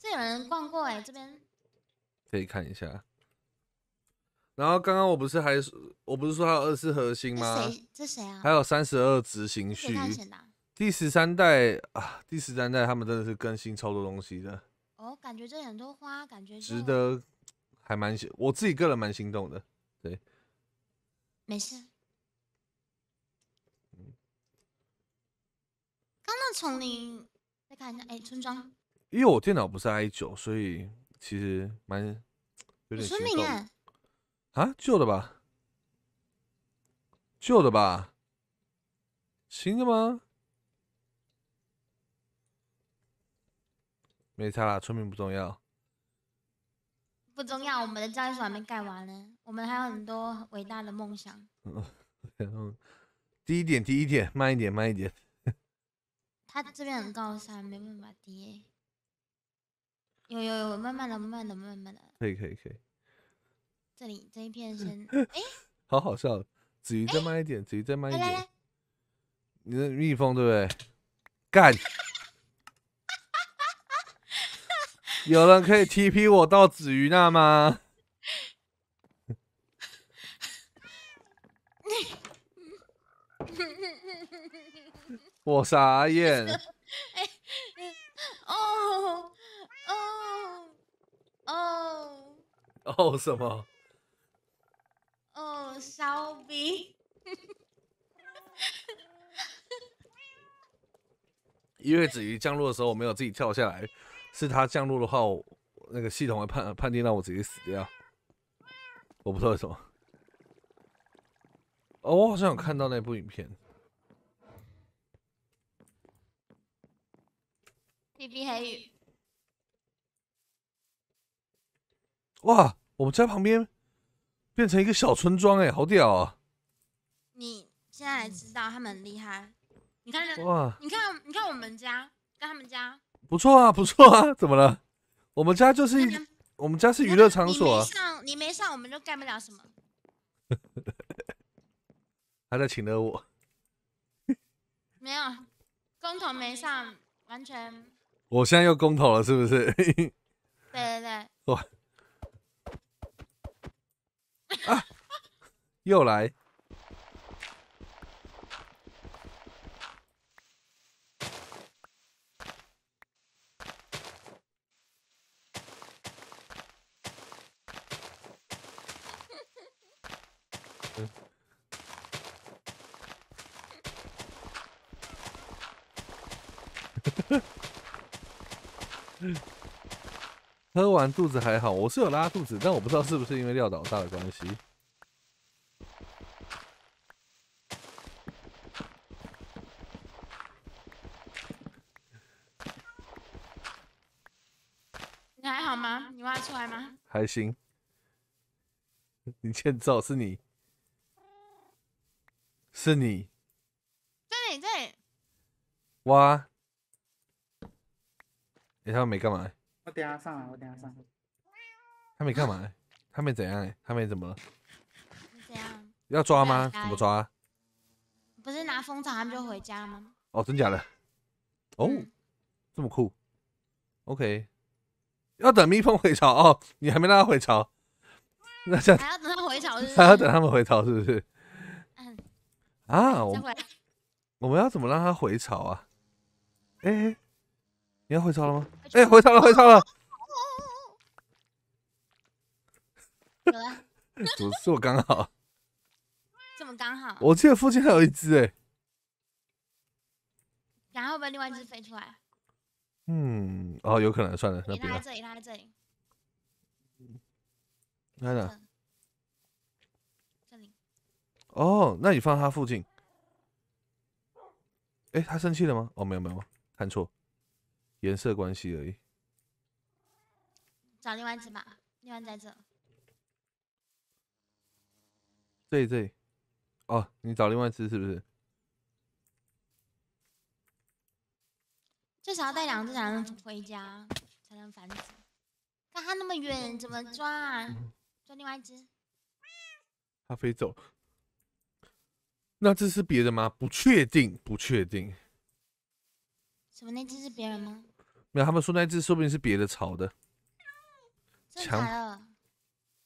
这有人逛过哎，这边可以看一下。然后刚刚我不是还，我不是说还有二次核心吗？这谁啊？还有三十二执行序。第十三代啊，第十三代他们真的是更新超多东西的。哦，感觉这很多花，感觉值得。还蛮心，我自己个人蛮心动的，对。没事。嗯。刚到丛林，再看一下，哎，村庄。因为我电脑不是 i 九，所以其实蛮有点。村民啊，旧的吧。旧的吧。新的吗？没差啦，村民不重要。不重要，我们的交易所还没盖完呢，我们还有很多伟大的梦想。嗯，(laughs) 然后低一点，低一点，慢一点，慢一点。(laughs) 他这边很高山，没办法低。有有有，慢慢的，慢慢的，慢慢的。可以可以可以。这里这一片先，(laughs) 哎，好好笑。子瑜再慢一点，子瑜再慢一点。你的蜜蜂对不对？干。有人可以 T P 我到子瑜那吗？(laughs) 我傻眼？哦，哦，哦，哦什么？哦烧饼，因为子瑜降落的时候，我没有自己跳下来。是他降落的话，那个系统会判判定让我直接死掉。我不知道为什么。哦，我好像有看到那部影片。B B 黑雨。哇，我们家旁边变成一个小村庄，哎，好屌啊！你现在知道他们厉害？你看，你看，你看我们家跟他们家。不错啊，不错啊，怎么了？我们家就是，我们家是娱乐场所。上你没上，我们就干不了什么。(laughs) 还在请的我？没有，公投没上，完全。我现在又公投了，是不是？(laughs) 对对对。哇！啊，又来。(laughs) 喝完肚子还好，我是有拉肚子，但我不知道是不是因为尿倒大的关系。你还好吗？你挖出来吗？还行。你欠揍，是你，是你。这里，这里。挖。哎，他没干嘛？我等下上来，我等下上来。他没干嘛？他没怎样？哎，他没怎么？要抓吗？怎么抓？不是拿蜂巢他们就回家吗？哦，真假的？哦，这么酷？OK，要等蜜蜂回巢哦。你还没让他回巢？那这样还要等他回巢是不是？还要等他们回巢是不是？嗯。啊，我我们要怎么让他回巢啊？哎。哎，要回巢了吗？哎，回巢了，回巢了。(laughs) 怎了，是我刚好。这么刚好？我记得附近还有一只哎。然后被另外一只飞出来？嗯，哦，有可能，算了。拉在这里，拉在这里。来哪？这里。哦，那你放它附近。哎，它生气了吗？哦，没有没有，看错。颜色关系而已。找另外一只吧，另外在这。这里这里。哦，你找另外一只是不是？至少要带两只才能回家才能繁殖。它那么远怎么抓？啊？抓另外一只。它飞走。那这是别的吗？不确定，不确定。什么？那只是别人吗？没有，他们说那只说不定是别的草的。强，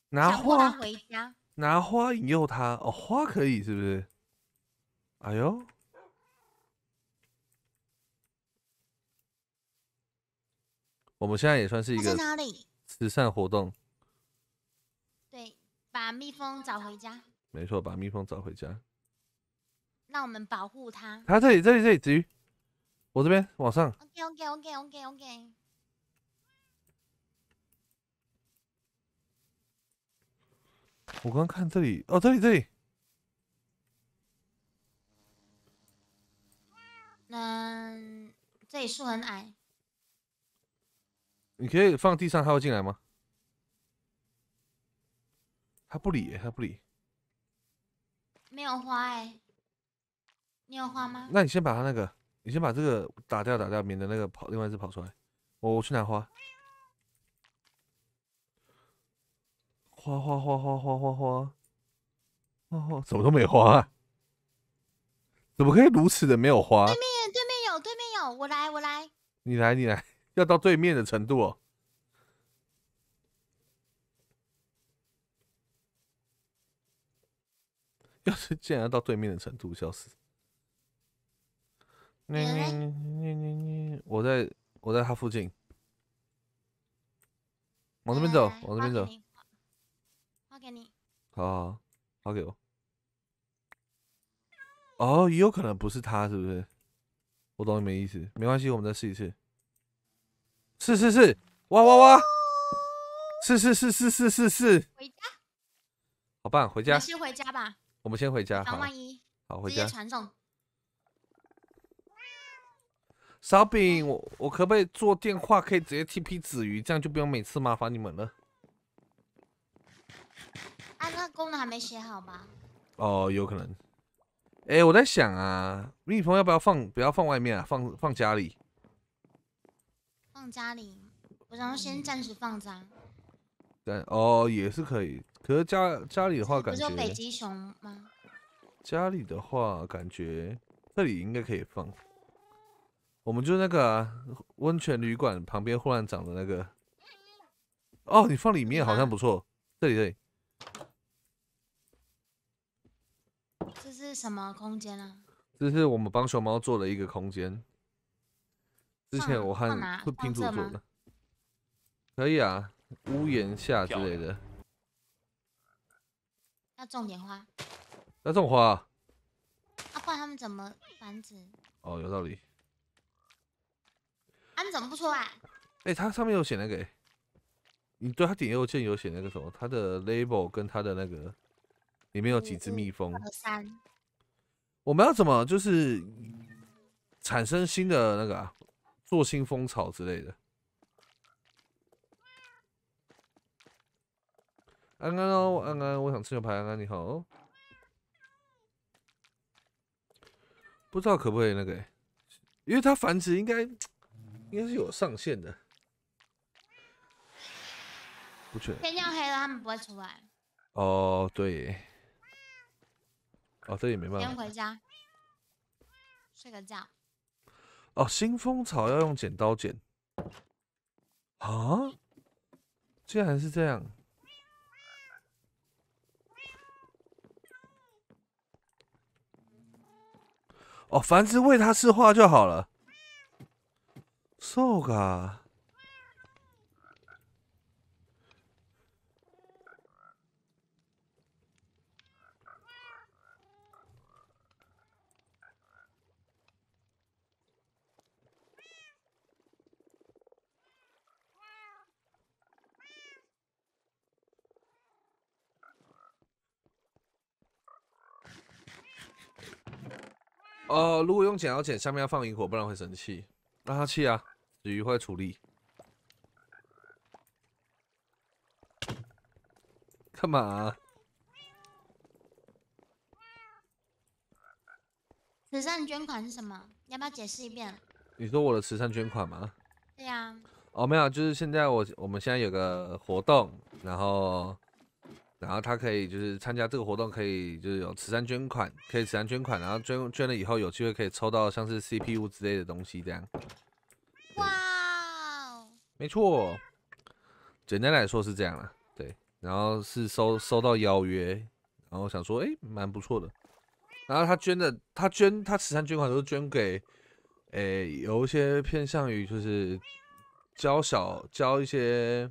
拿花拿花引诱它。哦，花可以是不是？哎呦，我们现在也算是一个慈善活动。对，把蜜蜂找回家。没错，把蜜蜂找回家。那我们保护它。它这里，这里，这里，子瑜。我这边往上。OK OK OK OK OK。我刚看这里，哦，这里这里。嗯，这里树很矮。你可以放地上，它会进来吗？它不理，它不理。没有花哎。你有花吗？那你先把它那个。你先把这个打掉，打掉，免得那个跑，另外一只跑出来。我去拿花，花花花花花花花，哦，怎么都没花？怎么可以如此的没有花？对面对面有，对面有，我来，我来，你来，你来，要到对面的程度哦。要是竟然到对面的程度，笑死！你你你你你，我在我在他附近，往这边走，往这边走。发给你。好，发给我。哦，也有可能不是他，是不是？我懂你没意思，没关系，我们再试一次。是是是，哇哇哇！是是是是是是是。回家。好棒，回家。我们先回家吧。我们先回家。防万一。好，回家。直接传送。小饼，我我可不可以做电话？可以直接 T P 子鱼，这样就不用每次麻烦你们了。啊，那功能还没写好吧？哦，有可能。哎，我在想啊，蜜蜂要不要放？不要放外面啊，放放家里。放家里，我想要先暂时放家。对，哦，也是可以。可是家家里的话，感觉。不是有北极熊吗？家里的话，感觉这里应该可以放。我们就那个啊，温泉旅馆旁边忽然长的那个。哦，你放里面好像不错。这里这里。这是什么空间呢？这是我们帮熊猫做了一个空间。之前我和会拼图做的。可以啊，屋檐下之类的。要种点花。要种花。要换他们怎么繁殖？哦，有道理。啊，你怎么不出来？哎，它上面有写那个，你对它点右键有写那个什么？它的 label 跟它的那个里面有几只蜜蜂？三。我们要怎么就是产生新的那个啊、做新蜂巢之类的？安安哦，安安，我想吃牛排。安安你好，不知道可不可以那个？因为它繁殖应该。应该是有上限的，不确天要黑了，他们不会出来。哦，对，哦，这也没办法。先回家，睡个觉。哦，新风草要用剪刀剪。啊？竟然是这样。哦，繁殖喂它吃花就好了。そうか。哦，如果用剪刀剪，下面要放萤火，不然会生气。让他去啊！子瑜快出理。干嘛？慈善捐款是什么？你要不要解释一遍？你说我的慈善捐款吗？对呀。哦，没有，就是现在我我们现在有个活动，然后。然后他可以就是参加这个活动，可以就是有慈善捐款，可以慈善捐款，然后捐捐了以后有机会可以抽到像是 CPU 之类的东西这样。哇！没错，简单来说是这样了，对。然后是收收到邀约，然后想说，哎，蛮不错的。然后他捐的，他捐他慈善捐款都是捐给，诶，有一些偏向于就是教小教一些。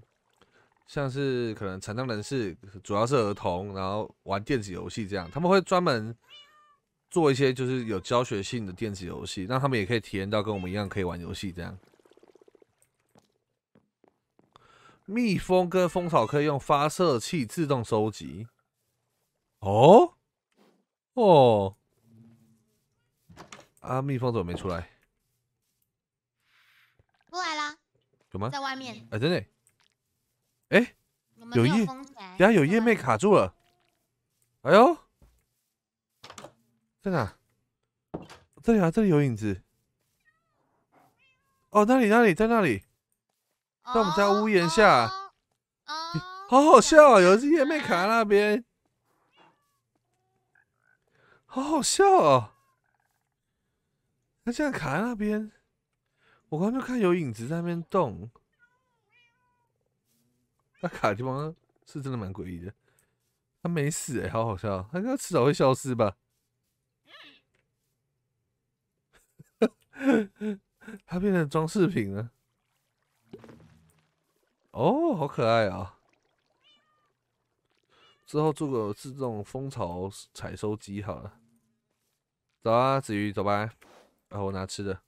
像是可能残障人士，主要是儿童，然后玩电子游戏这样，他们会专门做一些就是有教学性的电子游戏，让他们也可以体验到跟我们一样可以玩游戏这样。蜜蜂跟蜂巢可以用发射器自动收集。哦，哦，啊，蜜蜂怎么没出来？出来啦？有吗？在外面。哎，真的。哎，有叶，等下有页面卡住了。哎呦，在哪？这里啊，这里有影子。哦，那里，那里，在那里，在我们家屋檐下。好好笑啊，有一只叶妹卡在那边，好好笑哦。它现在卡在那边，我刚就看有影子在那边动。那卡地方是真的蛮诡异的，他没死哎，好好笑，他应该迟早会消失吧？他 (laughs) 变成装饰品了，哦，好可爱啊！之后做个自动蜂巢采收机好了。走啊，子瑜，走吧。然、啊，我拿吃的。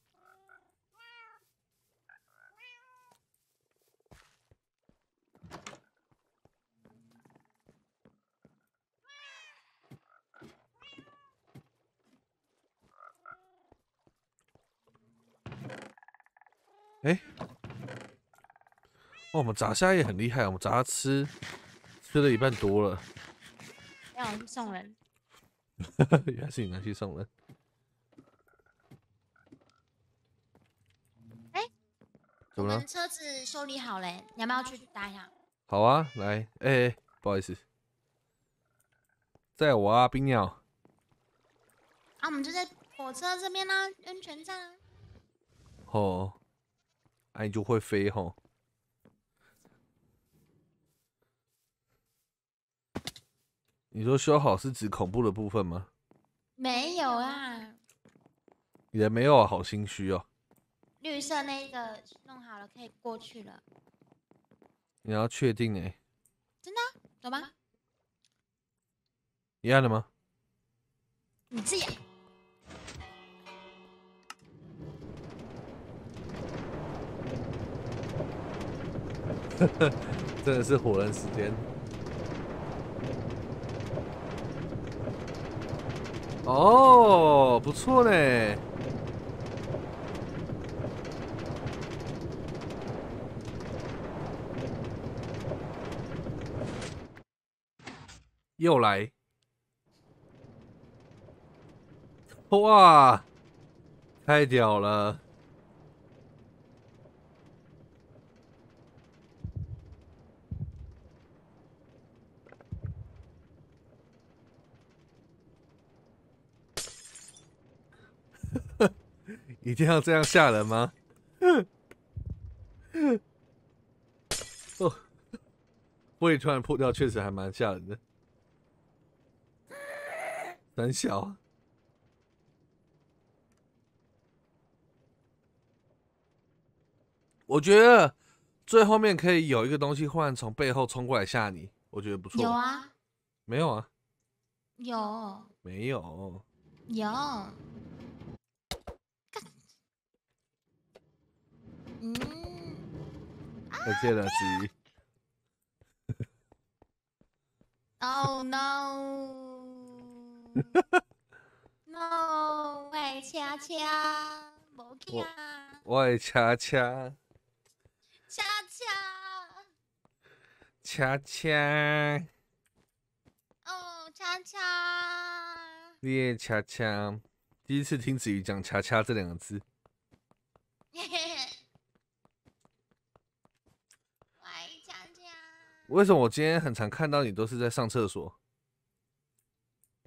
哎，哦，我们炸虾也很厉害，我们炸虾吃吃了一半多了。要我去送人？(laughs) 原来是你拿去送人。哎，怎么了？车子修理好嘞，你要不要去搭一下？好啊，来，哎，不好意思，在我啊，冰鸟。啊，我们就在火车这边啦，温泉站。哦。哎，就会飞吼！你说修好是指恐怖的部分吗？没有啊，也没有啊，好心虚哦。绿色那个弄好了，可以过去了。你要确定哎？真的，走吧。一样的吗？你这己。呵呵，真的是火人时间。哦，不错嘞。又来！哇，太屌了！一定要这样吓人吗？哦，胃突然破掉，确实还蛮吓人的。胆小。我觉得最后面可以有一个东西忽然从背后冲过来吓你，我觉得不错。有啊？没有啊？有？没有？有。再见了，子 (laughs) 怡。Oh no！No，喂，恰恰，不我喂，恰恰，恰恰，恰恰。哦，恰恰。你害，恰恰。第一次听子鱼讲“恰恰”这两个字。(laughs) 为什么我今天很常看到你都是在上厕所？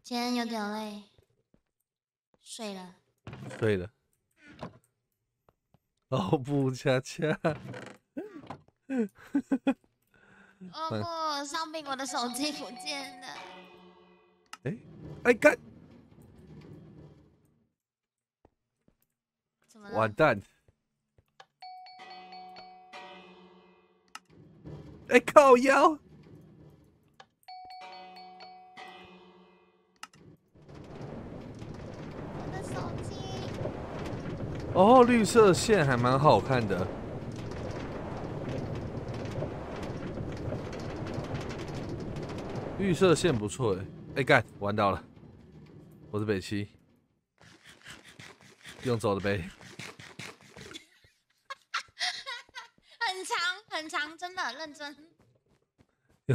今天有点累，睡了。睡了。哦不，恰恰。哦 (laughs) 不，上面我的手机不见了。哎哎，干！怎么？蛋！哎，靠腰哦，绿色线还蛮好看的。绿色线不错哎，哎，干，玩到了！我是北七，用走的呗。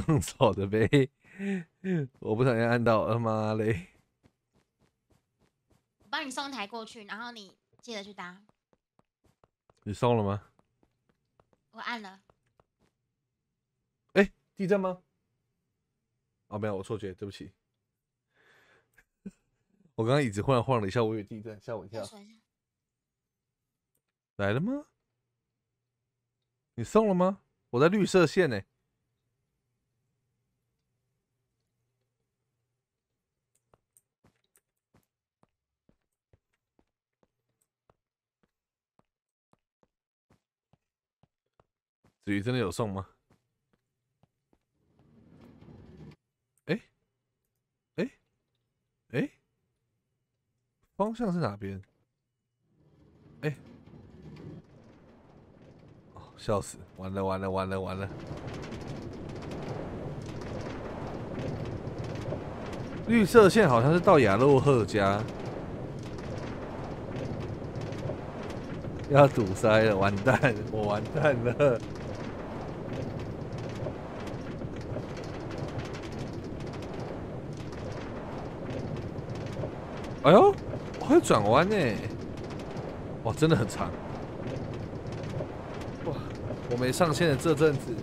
弄错的呗，我不小心按到，他妈嘞！我帮你送台过去，然后你记得去搭。你送了吗？我按了。哎，地震吗？啊，没有，我错觉，对不起。我刚刚椅子忽然晃了一下，我以为地震，吓我一跳。来了吗？你送了吗？我在绿色线呢。至真的有送吗？哎，哎，哎，方向是哪边？哎，笑死！完了完了完了完了！绿色线好像是到亚洛赫家，要堵塞了，完蛋，我完蛋了。哎呦，会转弯呢！哇，真的很长。哇，我没上线的这阵子，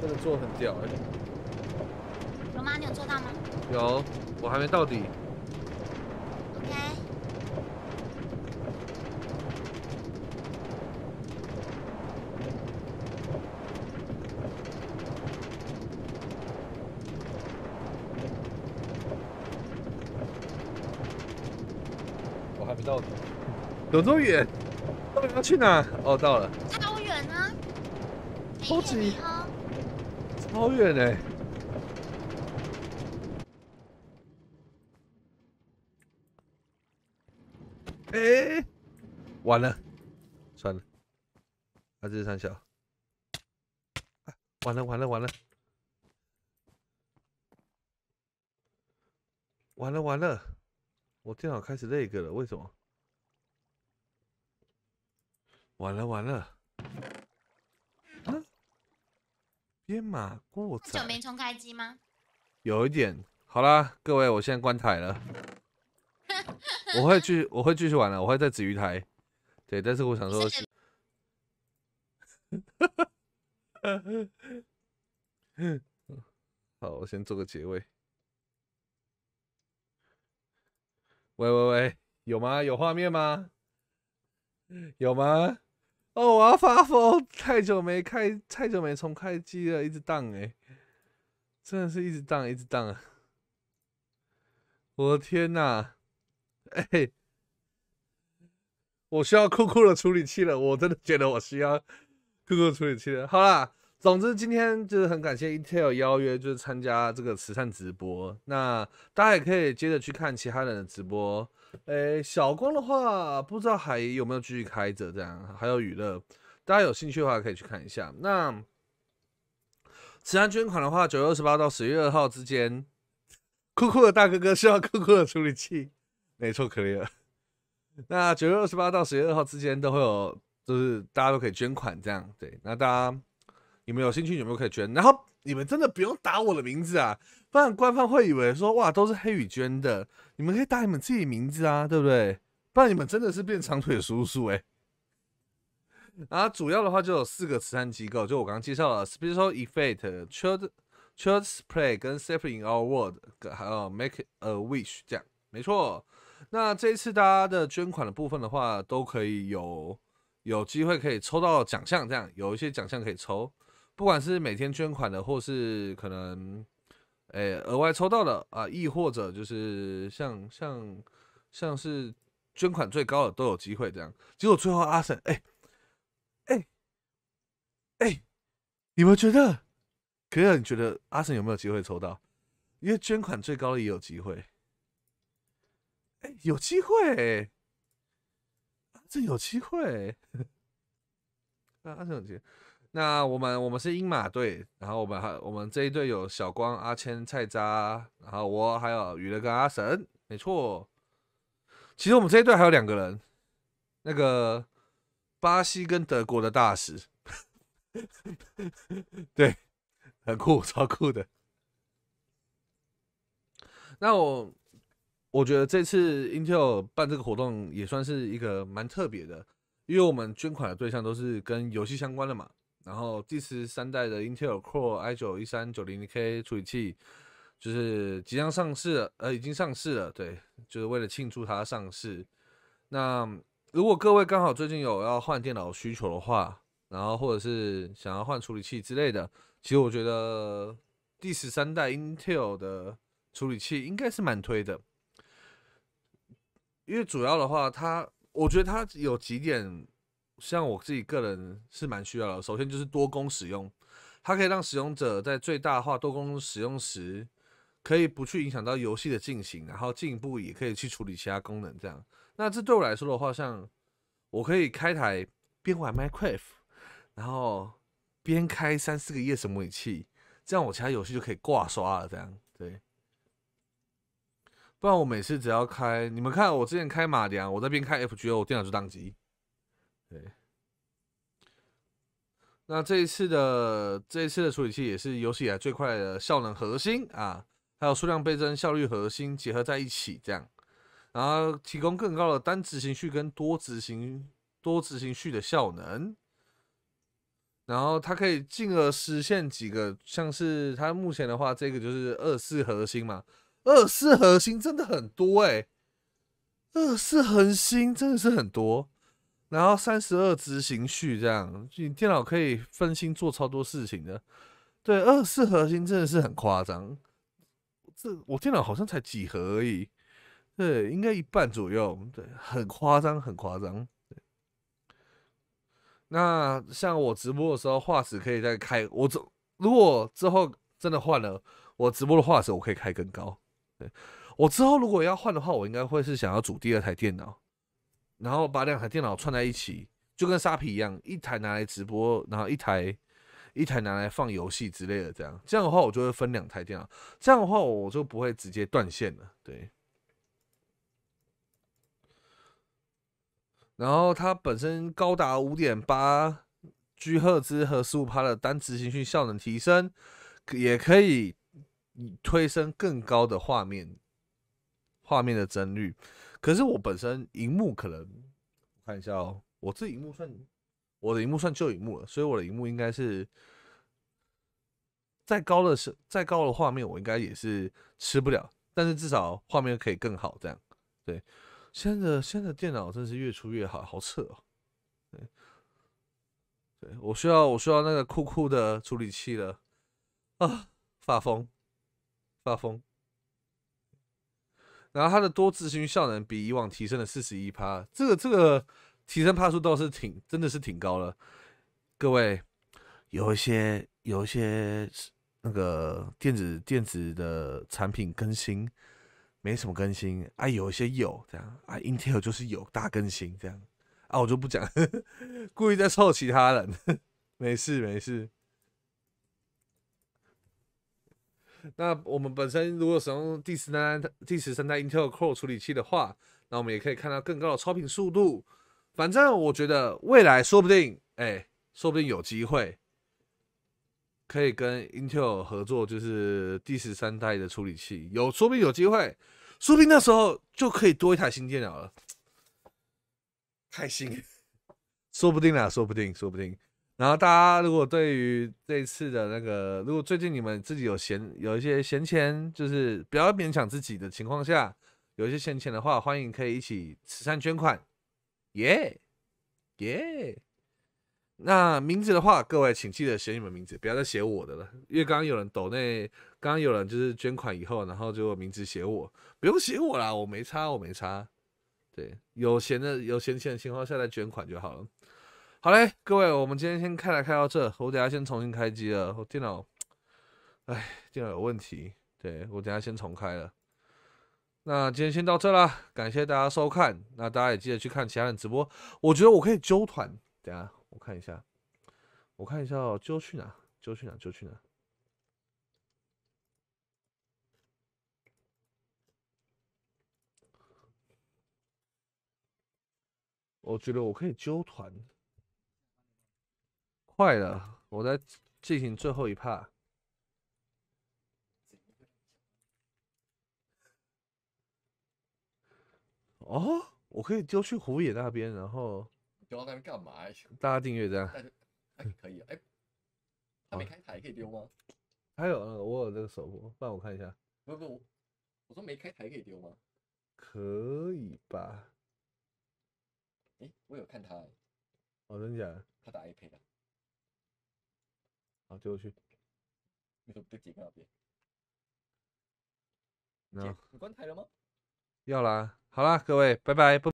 真的做得很屌。有吗？你有做到吗？有，我还没到底。有这么远？到底要去哪？哦，到了。超远啊！超级，超远哎！哎，完了，算了，还是上小。哎，完了完了完了，完了完了，我电脑开始那个了，为什么？完了完了，嗯，编码过程。久没重开机吗？有一点。好啦，各位，我现在关台了。(laughs) 我会继我会继续玩了，我会在紫鱼台。对，但是我想说，是。哈哈哈哈哈。嗯好，我先做个结尾。喂喂喂，有吗？有画面吗？有吗？哦，我要发疯！(laughs) 太久没开，太久没重开机了，一直荡哎，真的是一直荡，一直荡啊！我的天哪，哎，我需要酷酷的处理器了，我真的觉得我需要酷酷的处理器了。好啦，总之今天就是很感谢 Intel 邀约，就是参加这个慈善直播。那大家也可以接着去看其他人的直播。哎，小光的话，不知道还有没有继续开着这样，还有娱乐，大家有兴趣的话可以去看一下。那慈善捐款的话，九月二十八到十月二号之间，酷酷的大哥哥需要酷酷的处理器，没错，可了。(laughs) 那九月二十八到十月二号之间都会有，就是大家都可以捐款这样，对，那大家。你们有兴趣有没有可以捐？然后你们真的不用打我的名字啊，不然官方会以为说哇都是黑雨捐的。你们可以打你们自己名字啊，对不对？不然你们真的是变长腿叔叔哎。啊，主要的话就有四个慈善机构，就我刚刚介绍了，Special e f f e c t Child Childs Play、跟 Saving Our World，还有 Make a Wish，这样没错。那这一次大家的捐款的部分的话，都可以有有机会可以抽到奖项，这样有一些奖项可以抽。不管是每天捐款的，或是可能，诶，额外抽到的啊，亦或者就是像像像是捐款最高的都有机会这样。结果最后阿沈，哎哎哎，你们觉得？可可你觉得阿沈有没有机会抽到？因为捐款最高的也有机会。哎，有机会。这 (laughs) 有机会。阿沈有机。那我们我们是英马队，然后我们还我们这一队有小光、阿谦、菜渣，然后我还有娱乐跟阿神，没错。其实我们这一队还有两个人，那个巴西跟德国的大使，(laughs) 对，很酷，超酷的。那我我觉得这次 Intel 办这个活动也算是一个蛮特别的，因为我们捐款的对象都是跟游戏相关的嘛。然后第十三代的 Intel Core i 九一三九零零 K 处理器就是即将上市了，呃，已经上市了。对，就是为了庆祝它上市。那如果各位刚好最近有要换电脑需求的话，然后或者是想要换处理器之类的，其实我觉得第十三代 Intel 的处理器应该是蛮推的，因为主要的话，它我觉得它有几点。像我自己个人是蛮需要的。首先就是多功使用，它可以让使用者在最大化多能使用时，可以不去影响到游戏的进行，然后进一步也可以去处理其他功能。这样，那这对我来说的话，像我可以开台边玩《m e Craft》，然后边开三四个夜神模拟器，这样我其他游戏就可以挂刷了。这样，对。不然我每次只要开，你们看我之前开马良，我在边开 FGO，电脑就宕机。对，那这一次的这一次的处理器也是有史以来最快的效能核心啊，还有数量倍增效率核心结合在一起，这样，然后提供更高的单执行序跟多执行多执行序的效能，然后它可以进而实现几个，像是它目前的话，这个就是二四核心嘛，二四核心真的很多哎，二四核心真的是很多。然后三十二执行序这样，你电脑可以分心做超多事情的。对，二四核心真的是很夸张。这我电脑好像才几核而已。对，应该一半左右。对，很夸张，很夸张。那像我直播的时候画质可以再开。我这如果之后真的换了，我直播的画质我可以开更高。对，我之后如果要换的话，我应该会是想要组第二台电脑。然后把两台电脑串在一起，就跟沙皮一样，一台拿来直播，然后一台一台拿来放游戏之类的。这样，这样的话，我就会分两台电脑。这样的话，我就不会直接断线了。对。然后它本身高达五点八 G 赫兹和十五帕的单执行讯效能提升，也可以推升更高的画面画面的帧率。可是我本身荧幕可能，我看一下哦，我这荧幕算我的荧幕算旧荧幕了，所以我的荧幕应该是再高的是再高的画面我应该也是吃不了，但是至少画面可以更好这样。对，现在的现在的电脑真是越出越好，好扯哦。对我需要我需要那个酷酷的处理器了啊，发疯发疯。然后它的多执行效能比以往提升了四十一趴，这个这个提升趴数倒是挺真的是挺高了。各位有一些有一些那个电子电子的产品更新没什么更新啊，有一些有这样啊，Intel 就是有大更新这样啊，我就不讲，(laughs) 故意在臭其他人，没 (laughs) 事没事。那我们本身如果使用第十代、第十三代 Intel Core 处理器的话，那我们也可以看到更高的超频速度。反正我觉得未来说不定，哎，说不定有机会可以跟 Intel 合作，就是第十三代的处理器有，说不定有机会，说不定那时候就可以多一台新电脑了，开 (laughs) 心。(laughs) 说不定啦，说不定，说不定。然后大家如果对于这次的那个，如果最近你们自己有闲有一些闲钱，就是不要勉强自己的情况下，有一些闲钱的话，欢迎可以一起慈善捐款，耶耶。那名字的话，各位请记得写你们名字，不要再写我的了，因为刚刚有人抖那，刚刚有人就是捐款以后，然后就名字写我，不用写我啦，我没差，我没差。对，有闲的有闲钱的情况下再捐款就好了。好嘞，各位，我们今天先开来到这。我等下先重新开机了，我电脑，哎，电脑有问题。对我等下先重开了。那今天先到这了，感谢大家收看。那大家也记得去看其他人直播。我觉得我可以揪团。等下我看一下，我看一下揪去哪？揪去哪？揪去哪？我觉得我可以揪团。坏了，我在进行最后一帕。哦，我可以丢去虎野那边，然后丢到那边干嘛？大家订阅这样。哎，可以啊，哎，他没开台可以丢吗？还有，我有这个手不然我看一下。不不，我说没开台可以丢吗？可以吧？哎，我有看他。哦，真假的？他打 A P 的。好，接我去。那边。解锁了吗？要啦，好了，各位，拜拜。不。